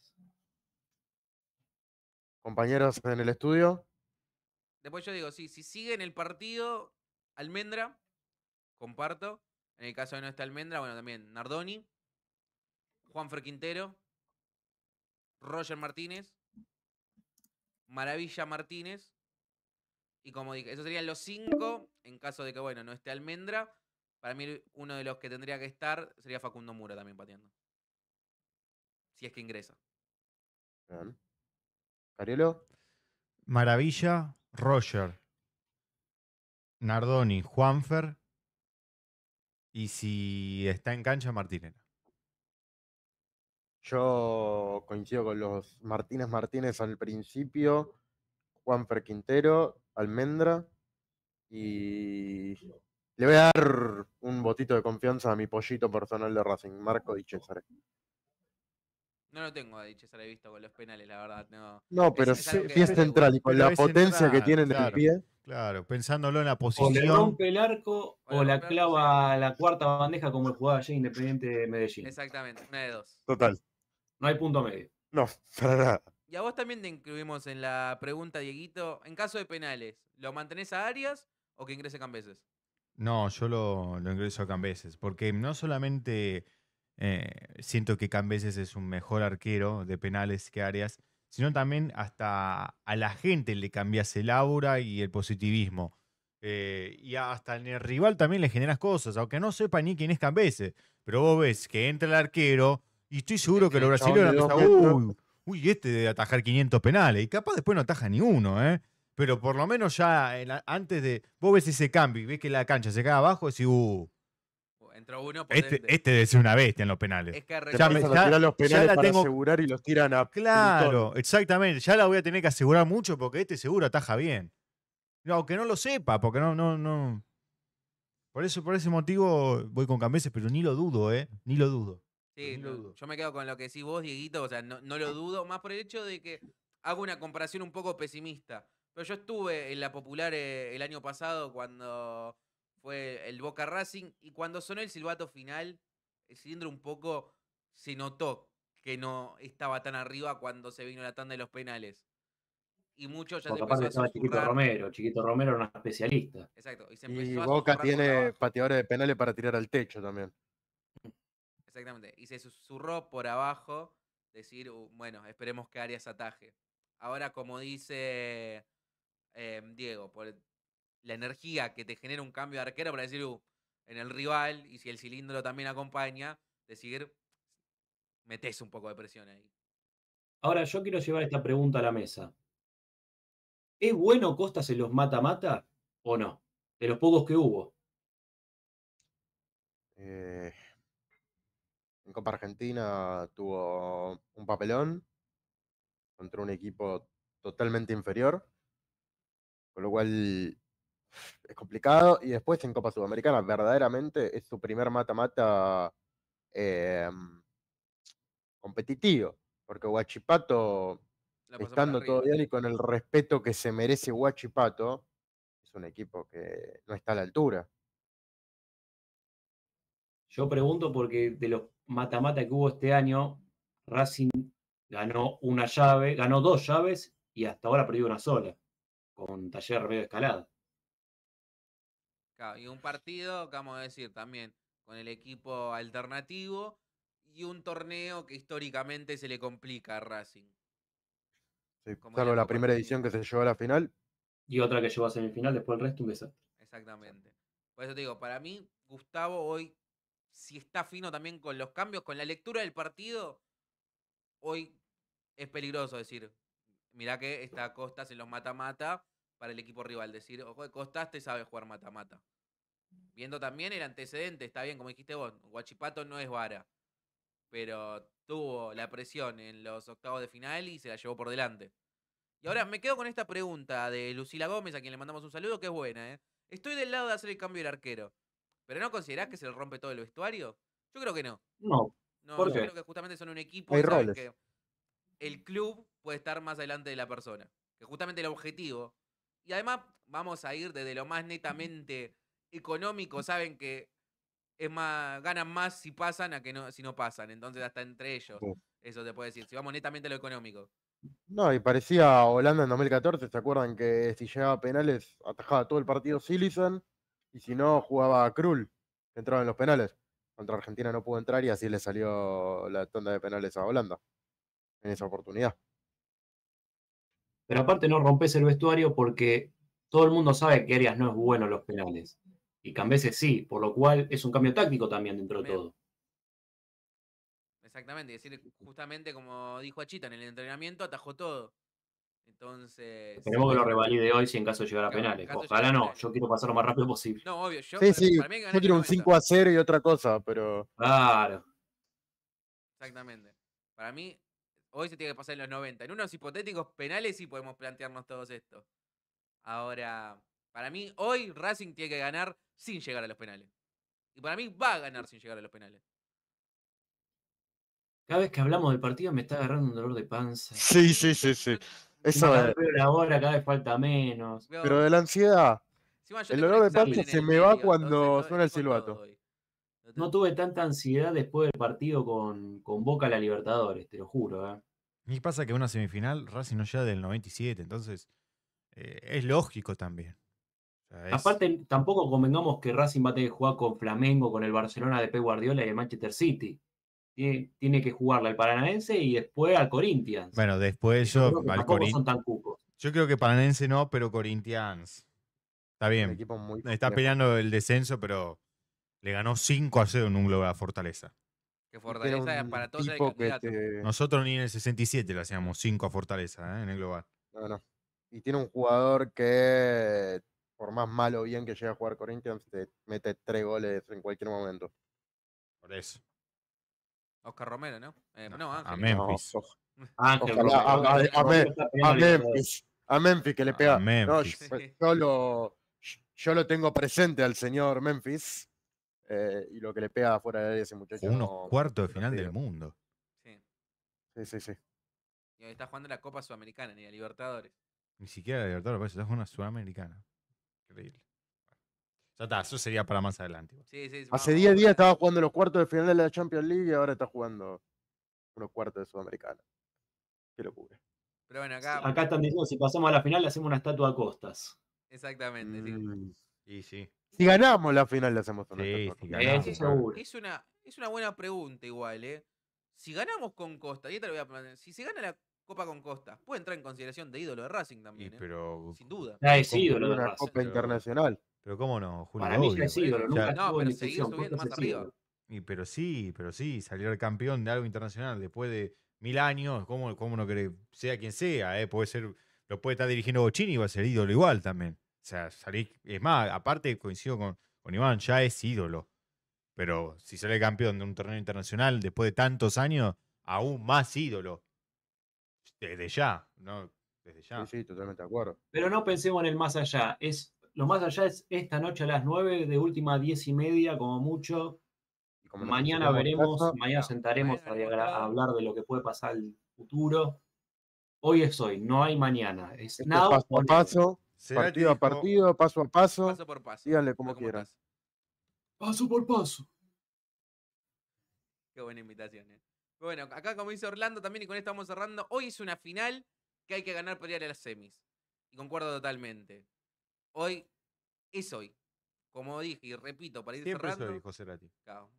Speaker 3: Compañeros
Speaker 2: en el estudio.
Speaker 1: Después yo digo, sí, si sigue en el partido, Almendra, comparto. En el caso de no estar Almendra, bueno, también Nardoni, Juan Quintero, Roger Martínez, Maravilla Martínez. Y como dije, esos serían los cinco. En caso de que, bueno, no esté Almendra. Para mí, uno de los que tendría que estar sería Facundo Mura también pateando. Si es que ingresa.
Speaker 2: ¿Arielo?
Speaker 4: Maravilla, Roger, Nardoni, Juanfer. Y si está en cancha, Martínez.
Speaker 2: Yo coincido con los Martínez Martínez al principio, Juan Quintero, Almendra y le voy a dar un botito de confianza a mi pollito personal de Racing, Marco Di Cesare.
Speaker 1: No lo tengo a Di visto con los penales, la verdad. No, pero es,
Speaker 2: central y con
Speaker 3: la potencia que tienen de del pie. Claro, pensándolo
Speaker 4: en la posición. O rompe
Speaker 3: el arco o, la clava a la cuarta bandeja como el jugaba ayer Independiente de Medellín. Exactamente, una de dos. Total. No hay punto medio. No, (laughs) para nada.
Speaker 1: Y a vos también te incluimos en la pregunta, Dieguito. En caso de penales, ¿lo mantenés a Arias o que ingrese Cambeses?
Speaker 4: No, yo lo, lo ingreso a Cambeses, porque no solamente eh, siento que Cambeses es un mejor arquero de penales que Arias, sino también hasta a la gente le cambias el aura y el positivismo. Eh, y hasta en el rival también le generas cosas, aunque no sepa ni quién es Cambeses. Pero vos ves que entra el arquero, y estoy este seguro que los brasileños uy, este de atajar 500 penales. Y capaz después no ataja ni uno, ¿eh? Pero por lo menos ya antes de. Vos ves ese cambio y ves que la cancha se cae abajo y decís, uh". Uh, este, este, debe ser una bestia en los penales. ya, los penales la para tengo...
Speaker 2: asegurar y los tiran a. Claro,
Speaker 4: exactamente. Ya la voy a tener que asegurar mucho porque este seguro ataja bien. aunque no lo sepa, porque no, no, no. Por eso, por ese motivo voy con Cambeses, pero ni lo dudo, ¿eh? Ni lo dudo.
Speaker 1: Sí, yo me quedo con lo que decís vos, Dieguito, o sea, no, lo dudo, más por el hecho de que hago una comparación un poco pesimista. Pero yo estuve en la popular eh, el año pasado cuando fue el Boca Racing y cuando sonó el silbato final, el cilindro un poco se notó que no estaba tan arriba cuando se vino la tanda de los penales. Y muchos ya se empezó a Chiquito Romero, Chiquito
Speaker 3: Romero era un especialista. Exacto. Y, Boca
Speaker 1: tiene
Speaker 2: pateadores de penales para tirar al techo también.
Speaker 1: Exactamente. Y se susurró por abajo decir, uh, bueno, esperemos que Arias ataje. Ahora, como dice em, Diego, por la energía que te genera un cambio de arquero para decir, uh, en el rival, y si el cilindro también acompaña, decir, metes un poco de presión ahí.
Speaker 3: Ahora, yo quiero llevar esta pregunta a la mesa. ¿Es bueno Costa Se los mata-mata o no? De los pocos que hubo. Eh, en Copa
Speaker 2: Argentina tuvo un papelón contra un equipo totalmente inferior, con lo cual es complicado. Y después en Copa Sudamericana, verdaderamente es su primer mata-mata em, competitivo, porque Huachipato, estando todo bien y con el respeto que se merece Huachipato, es un equipo que no está a la altura.
Speaker 3: Yo pregunto porque de los mata que hubo este año, Racing ganó una llave, ganó dos llaves y hasta ahora perdió una sola, con Taller medio escalado
Speaker 1: y un partido, vamos a decir, también con el equipo alternativo y un torneo que históricamente se le complica a Racing.
Speaker 2: Sí, la primera edición que se llevó a la final. Y otra que llevó a semifinal, después el resto un desastre.
Speaker 1: Exactamente. Por eso te digo, para mí, Gustavo hoy si está fino también con los cambios, con la lectura del partido, hoy es peligroso decir, mirá que está Costa se los mata-mata para el equipo rival, decir, ojo, Costas te sabe jugar mata-mata. Viendo también el antecedente, está bien, como dijiste vos, Guachipato no es vara, pero tuvo la presión en los octavos de final y se la llevó por delante. Y ahora me quedo con esta pregunta de Lucila Gómez, a quien le mandamos un saludo, que es buena, ¿eh? Estoy del lado de hacer el cambio del arquero. ¿Pero no considerás que se le rompe todo el vestuario? Yo creo que no. No. No, yo creo que justamente son un equipo que el club puede estar más adelante de la persona. Que justamente el objetivo. Y además, vamos a ir desde lo más netamente económico. Saben que es más, ganan más si pasan a que no, si no pasan. Entonces, hasta entre ellos, eso te puede decir. Si vamos netamente a lo económico.
Speaker 2: No, y parecía Holanda en 2014, ¿se acuerdan que si llegaba a penales atajaba todo el partido Silicon? y si no, jugaba Cruel entraba en los penales. Contra Argentina no pudo entrar y así le salió la
Speaker 3: tonda de penales a Holanda en esa oportunidad. Pero aparte no rompes el vestuario porque todo el mundo sabe que Arias no es bueno en los penales. Y Cambeses sí, por lo cual es un cambio táctico también dentro de todo.
Speaker 1: Exactamente, es decir, justamente como dijo Achita, en el
Speaker 3: entrenamiento atajó todo. Entonces. Esperemos que lo revalide hoy si en caso de llegar a penales. Ojalá no, yo quiero pasar lo más rápido posible. No,
Speaker 1: obvio. Yo,
Speaker 2: yo quiero un 5 a 0 y otra cosa, pero.
Speaker 3: Claro.
Speaker 1: Exactamente. Para mí, hoy se tiene que pasar en los 90. En unos hipotéticos penales sí podemos plantearnos todos esto. Ahora, para mí, hoy Racing tiene que ganar sin llegar a los penales. Y para mí va a ganar sin llegar a los penales.
Speaker 3: Cada vez que hablamos del partido me está agarrando un dolor de panza. Sí, sí, sí, sí. Eso la hora, cada vez falta menos. Pero de la ansiedad. el olor de parte se me va cuando suena el silbato. No tuve tanta ansiedad después del partido con, con Boca la Libertadores, te lo juro. ¿eh?
Speaker 4: Y pasa que una semifinal Racing no llega del 97,
Speaker 3: entonces eh, es
Speaker 4: lógico también.
Speaker 3: Aparte, tampoco convengamos que Racing va a tener que jugar con Flamengo, con el Barcelona de P. Guardiola y el Manchester City tiene, que jugarla al Paranaense y después al Corinthians.
Speaker 4: Bueno, después yo. al Yo creo que Paranense no, pero Corinthians. Está bien.
Speaker 1: Está peleando
Speaker 4: el descenso, pero le ganó 5 a 0 en un globo a Fortaleza.
Speaker 2: Que Fortaleza para todos Nosotros
Speaker 4: ni en el 67 le hacíamos 5 a Fortaleza ¿eh? en el global.
Speaker 2: Y tiene un jugador que, por más malo o bien que llegue a jugar Corinthians, te mete 3 goles en cualquier momento.
Speaker 1: Por eso. Oscar Romero, ¿no? Eh, no, A Memphis. a, a, Memphis.
Speaker 2: A Memphis que le pega. yo, lo, yo, lo, tengo presente al señor Memphis eh, y lo que le pega afuera de ese muchacho. Unos cuartos de final del
Speaker 4: mundo.
Speaker 1: Sí. Sí, sí, sí. Y hoy está jugando la Copa Sudamericana, ni la Libertadores.
Speaker 4: Ni siquiera la Libertadores, pero está jugando una Sudamericana.
Speaker 1: Increíble.
Speaker 2: Ya está, eso sería para más adelante. Hace 10 días estaba jugando los cuartos de final de la Champions League y ahora está jugando
Speaker 3: unos cuartos de Sudamericana. Qué locura.
Speaker 1: Pero bueno, acá. Acá están
Speaker 3: diciendo: si pasamos a la final, le hacemos una estatua a costas.
Speaker 1: Exactamente, sí. Mm.
Speaker 3: Si ganamos
Speaker 2: la final, le hacemos una estatua.
Speaker 1: es, una, buena pregunta, igual, ¿eh? Si ganamos con Costa, y te lo voy a si se gana la Copa con Costa, puede entrar en consideración de ídolo de Racing
Speaker 4: también. ¿eh? Sin duda. Ah, ídolo Copa Internacional. Pero cómo no, Julio. Para mí ya es ídolo, nunca no, pero seguir subiendo más arriba. pero sí, pero sí, salir campeón de algo internacional después de mil años, ¿cómo, cómo no querés? Sea quien sea, ¿eh? puede ser, lo puede estar dirigiendo Bochini y va a ser ídolo igual también. O sea, salir, es más, aparte coincido con, con Iván, ya es ídolo. Pero si sale campeón de un torneo internacional después de tantos años,
Speaker 3: aún más ídolo. Desde ya, ¿no?
Speaker 2: Desde ya. Sí, sí, totalmente de
Speaker 3: acuerdo. Pero no pensemos en el más allá, es lo más allá es esta noche a las 9, de última 10 y media como mucho. mañana veremos, mañana sentaremos a, hablar de lo que puede pasar el futuro. Hoy es hoy, no hay mañana. Es paso a paso,
Speaker 2: partido a partido, paso a paso. Paso por paso.
Speaker 3: Díganle como, quieras. Paso por paso.
Speaker 1: Qué buena invitación, eh. Bueno, acá como dice Orlando también, y con esto vamos cerrando, hoy es una final que hay que ganar para ir a las semis. Y concuerdo totalmente hoy es hoy. Como dije y repito, para ir cerrando.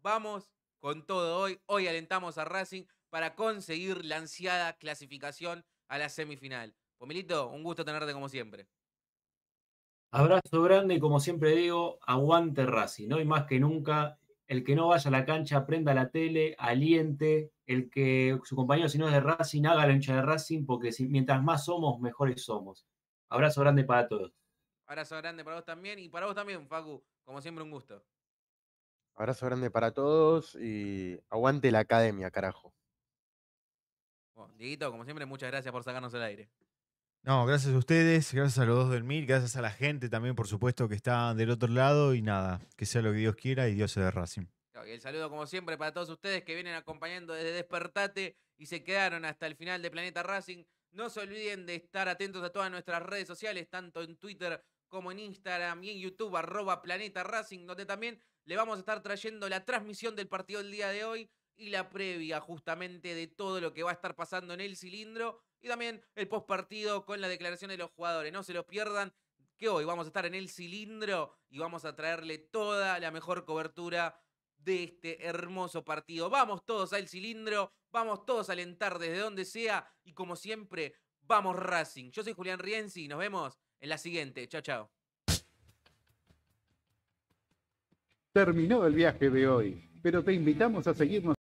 Speaker 1: vamos con todo hoy. Hoy alentamos a Racing para conseguir la ansiada clasificación a la semifinal. Pomilito, un gusto tenerte como siempre.
Speaker 3: Abrazo grande y como siempre digo, aguante Racing. Hoy más que nunca, el que no vaya a la cancha, prenda la tele, aliente. El que su compañero, si no es de Racing, haga la hincha de Racing, porque si, mientras más somos, mejores somos. Abrazo grande para todos.
Speaker 1: Abrazo grande para vos también y para vos también, Facu. Como siempre, un gusto.
Speaker 2: Abrazo grande para todos y aguante la academia, carajo.
Speaker 1: Bueno, Dieguito, como siempre, muchas gracias por sacarnos el aire.
Speaker 4: No, gracias a ustedes, gracias a los dos del mil, gracias a la gente también, por supuesto, que está del otro lado y nada, que sea lo que Dios quiera y Dios se dé Racing.
Speaker 1: Y el saludo, como siempre, para todos ustedes que vienen acompañando desde Despertate y se quedaron hasta el final de Planeta Racing. No se olviden de estar atentos a todas nuestras redes sociales, tanto en Twitter como en Instagram y en YouTube, arroba Planeta Racing, donde también le vamos a estar trayendo la transmisión del partido del día de hoy y la previa justamente de todo lo que va a estar pasando en el cilindro y también el postpartido con la declaración de los jugadores. No se lo pierdan, que hoy vamos a estar en el cilindro y vamos a traerle toda la mejor cobertura de este hermoso partido. Vamos todos al cilindro, vamos todos a alentar desde donde sea y como siempre, vamos Racing. Yo soy Julián Rienzi y nos vemos en la siguiente. Chao, chao.
Speaker 2: Terminó el viaje de hoy, pero te invitamos a seguirnos